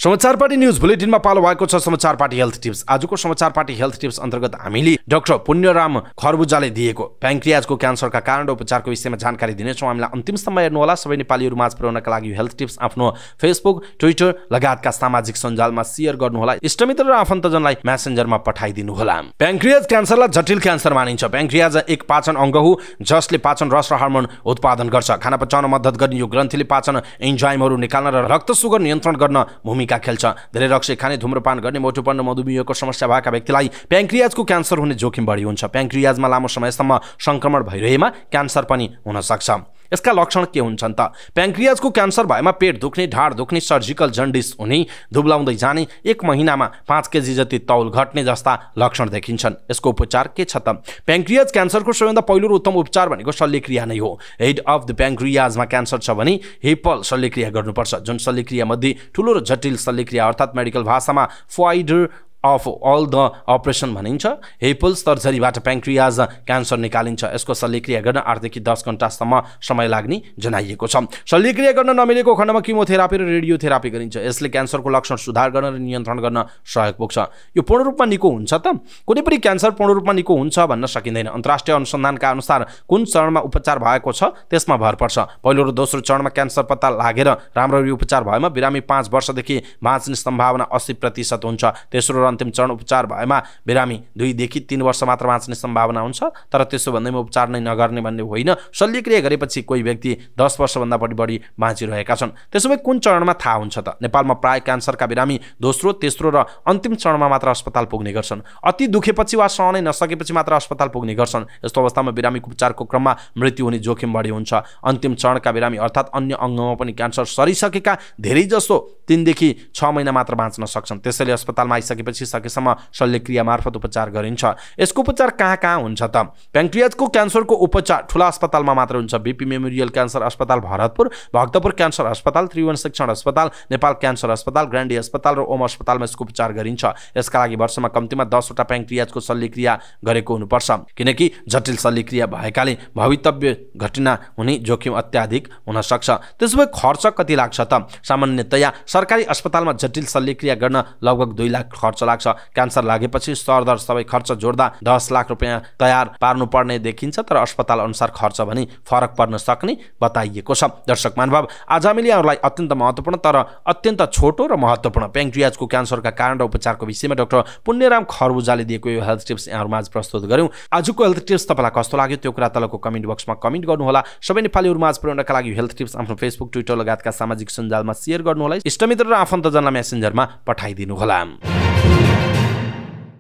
समाचार पार्टी न्युज बुलेटिनमा पालो भएको छ समाचार पार्टी हेल्थ टिप्स आजको समाचार पार्टी हेल्थ टिप्स अन्तर्गत हामीले डाक्टर पुण्यराम खरबुजाले दिएको प्याङ्क्रियाजको क्यान्सरका कारण र उपचारको विषयमा जानकारी दिनेछौँ हामीलाई अन्तिम समय हेर्नुहोला सबै नेपालीहरू माझ पुर्याउनका लागि हेल्थ टिप्स आफ्नो फेसबुक ट्विटर लगायतका सामाजिक सञ्जालमा सेयर गर्नुहोला इष्टमित्र र आफन्तजनलाई म्यासेन्जरमा पठाइदिनुहोला प्याङ्क्रियाज क्यान्सरलाई जटिल क्यान्सर मानिन्छ प्याङ्क्रियाज एक पाचन अङ्ग हो जसले पाचन रस र हार्मोन उत्पादन गर्छ खाना पचाउन मद्दत गर्ने यो ग्रन्थीले पाचन इन्जाइमहरू निकाल्न र रक्त सुगर नियन्त्रण गर्न भूमिका भूमिका खेल्छ धेरै रक्सी खाने धुम्रपान गर्ने मोटोपन मधुमेहको समस्या भएका व्यक्तिलाई प्याङ्क्रियाजको क्यान्सर हुने जोखिम बढी हुन्छ प्याङ्क्रियाजमा लामो समयसम्म सङ्क्रमण भइरहेमा क्यान्सर पनि हुनसक्छ यसका लक्षण के हुन्छन् त प्याङ्क्रियाजको क्यान्सर भएमा पेट दुख्ने ढाड दुख्ने सर्जिकल जन्डिस हुने धुब्लाउँदै जाने एक महिनामा पाँच केजी जति तौल घट्ने जस्ता लक्षण देखिन्छन् यसको उपचार के छ त प्याङ्क्रियाज क्यान्सरको सबैभन्दा पहिलो र उत्तम उपचार भनेको शल्यक्रिया नै हो हेड अफ द प्याङ्क्रियाजमा क्यान्सर छ भने हिपल शल्यक्रिया गर्नुपर्छ जुन शल्यक्रियामध्ये ठुलो र जटिल शल्यक्रिया अर्थात् मेडिकल भाषामा father of all the operation भनिन्छ हेपल सर्जरीबाट प्याङ्क्रियाज क्यान्सर निकालिन्छ यसको शल्यक्रिया गर्न आठदेखि दस घन्टासम्म समय लाग्ने जनाइएको छ शल्यक्रिया गर्न नमिलेको खण्डमा किमोथेरापी र रेडियोथेरापी गरिन्छ यसले क्यान्सरको लक्षण सुधार गर्न र नियन्त्रण गर्न सहयोग पुग्छ यो पूर्ण रूपमा निको हुन्छ त कुनै पनि क्यान्सर पूर्ण रूपमा निको हुन्छ भन्न सकिँदैन अन्तर्राष्ट्रिय अनुसन्धानका अनुसार कुन चरणमा उपचार भएको छ त्यसमा भर पर्छ पहिलो र दोस्रो चरणमा क्यान्सर पत्ता लागेर राम्ररी उपचार भएमा बिरामी पाँच वर्षदेखि बाँच्ने सम्भावना अस्सी प्रतिशत हुन्छ तेस्रो र अन्तिम चरण उपचार भएमा बिरामी दुईदेखि तिन वर्ष मात्र बाँच्ने सम्भावना हुन्छ तर त्यसो भन्दैमा उपचार नै नगर्ने भन्ने होइन शल्यक्रिया गरेपछि कोही व्यक्ति दस वर्षभन्दा बढी बढी बाँचिरहेका छन् त्यसो भए कुन चरणमा थाहा हुन्छ त नेपालमा प्रायः क्यान्सरका बिरामी दोस्रो तेस्रो र अन्तिम चरणमा मात्र अस्पताल पुग्ने गर्छन् अति दुखेपछि वा सहनै नसकेपछि मात्र अस्पताल पुग्ने गर्छन् यस्तो अवस्थामा बिरामीको उपचारको क्रममा मृत्यु हुने जोखिम बढी हुन्छ अन्तिम चरणका बिरामी अर्थात् अन्य अङ्गमा पनि क्यान्सर सरिसकेका धेरैजसो तिनदेखि छ महिना मात्र बाँच्न सक्छन् त्यसैले अस्पतालमा आइसकेपछि वर्षपछि सकेसम्म शल्यक्रिया मार्फत उपचार गरिन्छ यसको उपचार कहाँ कहाँ हुन्छ त प्याङ्क्रियाजको क्यान्सरको उपचार ठुला अस्पतालमा मात्र हुन्छ बिपी मेमोरियल क्यान्सर अस्पताल भरतपुर भक्तपुर क्यान्सर अस्पताल त्रिवन शिक्षण अस्पताल नेपाल क्यान्सर अस्पताल ग्रान्डी अस्पताल र ओम अस्पतालमा यसको उपचार गरिन्छ यसका लागि वर्षमा कम्तीमा दसवटा प्याङ्क्रियाजको शल्यक्रिया गरेको हुनुपर्छ किनकि जटिल शल्यक्रिया भएकाले भवितव्य घटना हुने जोखिम अत्याधिक हुन सक्छ त्यसो भए खर्च कति लाग्छ त सामान्यतया सरकारी अस्पतालमा जटिल शल्यक्रिया गर्न लगभग दुई लाख खर्च लाग्छ क्यान्सर लागेपछि सरदर सबै खर्च जोड्दा दस लाख रुपियाँ तयार पार्नुपर्ने देखिन्छ तर अस्पताल अनुसार खर्च भने फरक पर्न सक्ने बताइएको छ दर्शक महानुभाव आज हामीले यहाँहरूलाई अत्यन्त महत्त्वपूर्ण तर अत्यन्त छोटो र महत्त्वपूर्ण प्याङ्क्रियाजको क्यान्सरका कारण र उपचारको विषयमा डाक्टर पुण्यराम खरबुजाले दिएको यो हेल्थ टिप्स यहाँहरूमा आज प्रस्तुत गऱ्यौँ आजको हेल्थ टिप्स तपाईँलाई कस्तो लाग्यो त्यो कुरा तलको कमेन्ट बक्समा कमेन्ट गर्नुहोला सबै नेपालीहरूमा आज पुर्याउनका लागि हेल्थ टिप्स आफ्नो फेसबुक ट्विटर लगायतका सामाजिक सञ्जालमा सेयर गर्नुहोला इष्टमित्र र आफन्तजनलाई मेसेन्जरमा पठाइदिनुहोला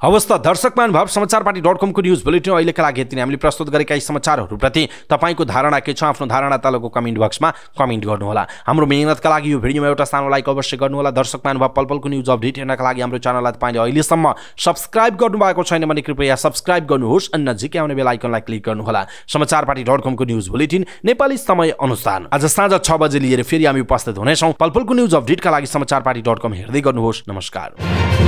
हवस् त दर्शक महानुभाव समाचार पार्टी डट कमको न्युज बुलेटिन अहिलेका लागि यति नै हामीले प्रस्तुत गरेका यी समाचारहरूप्रति तपाईँको धारणा के छ आफ्नो धारणा तलको कमेन्ट बक्समा कमेन्ट गर्नुहोला हाम्रो मेहनतका लागि यो भिडियोमा एउटा सानो लाइक अवश्य गर्नुहोला दर्शक महानुभाव पलपलको पलको न्युज अपडेट हेर्नका लागि हाम्रो च्यानललाई तपाईँले अहिलेसम्म सब्सक्राइब गर्नुभएको छैन भने कृपया सब्सक्राइब गर्नुहोस् अनि नजिकै आउने बेला आइकनलाई क्लिक गर्नुहोला समाचार पार्टी डट कमको न्युज बुलेटिन नेपाली समय अनुसार आज साँझ छ बजे लिएर फेरि हामी उपस्थित हुनेछौँ पलपलको न्युज अपडेटका लागि समाचार पार्टी डट कम हेर्दै गर्नुहोस् नमस्कार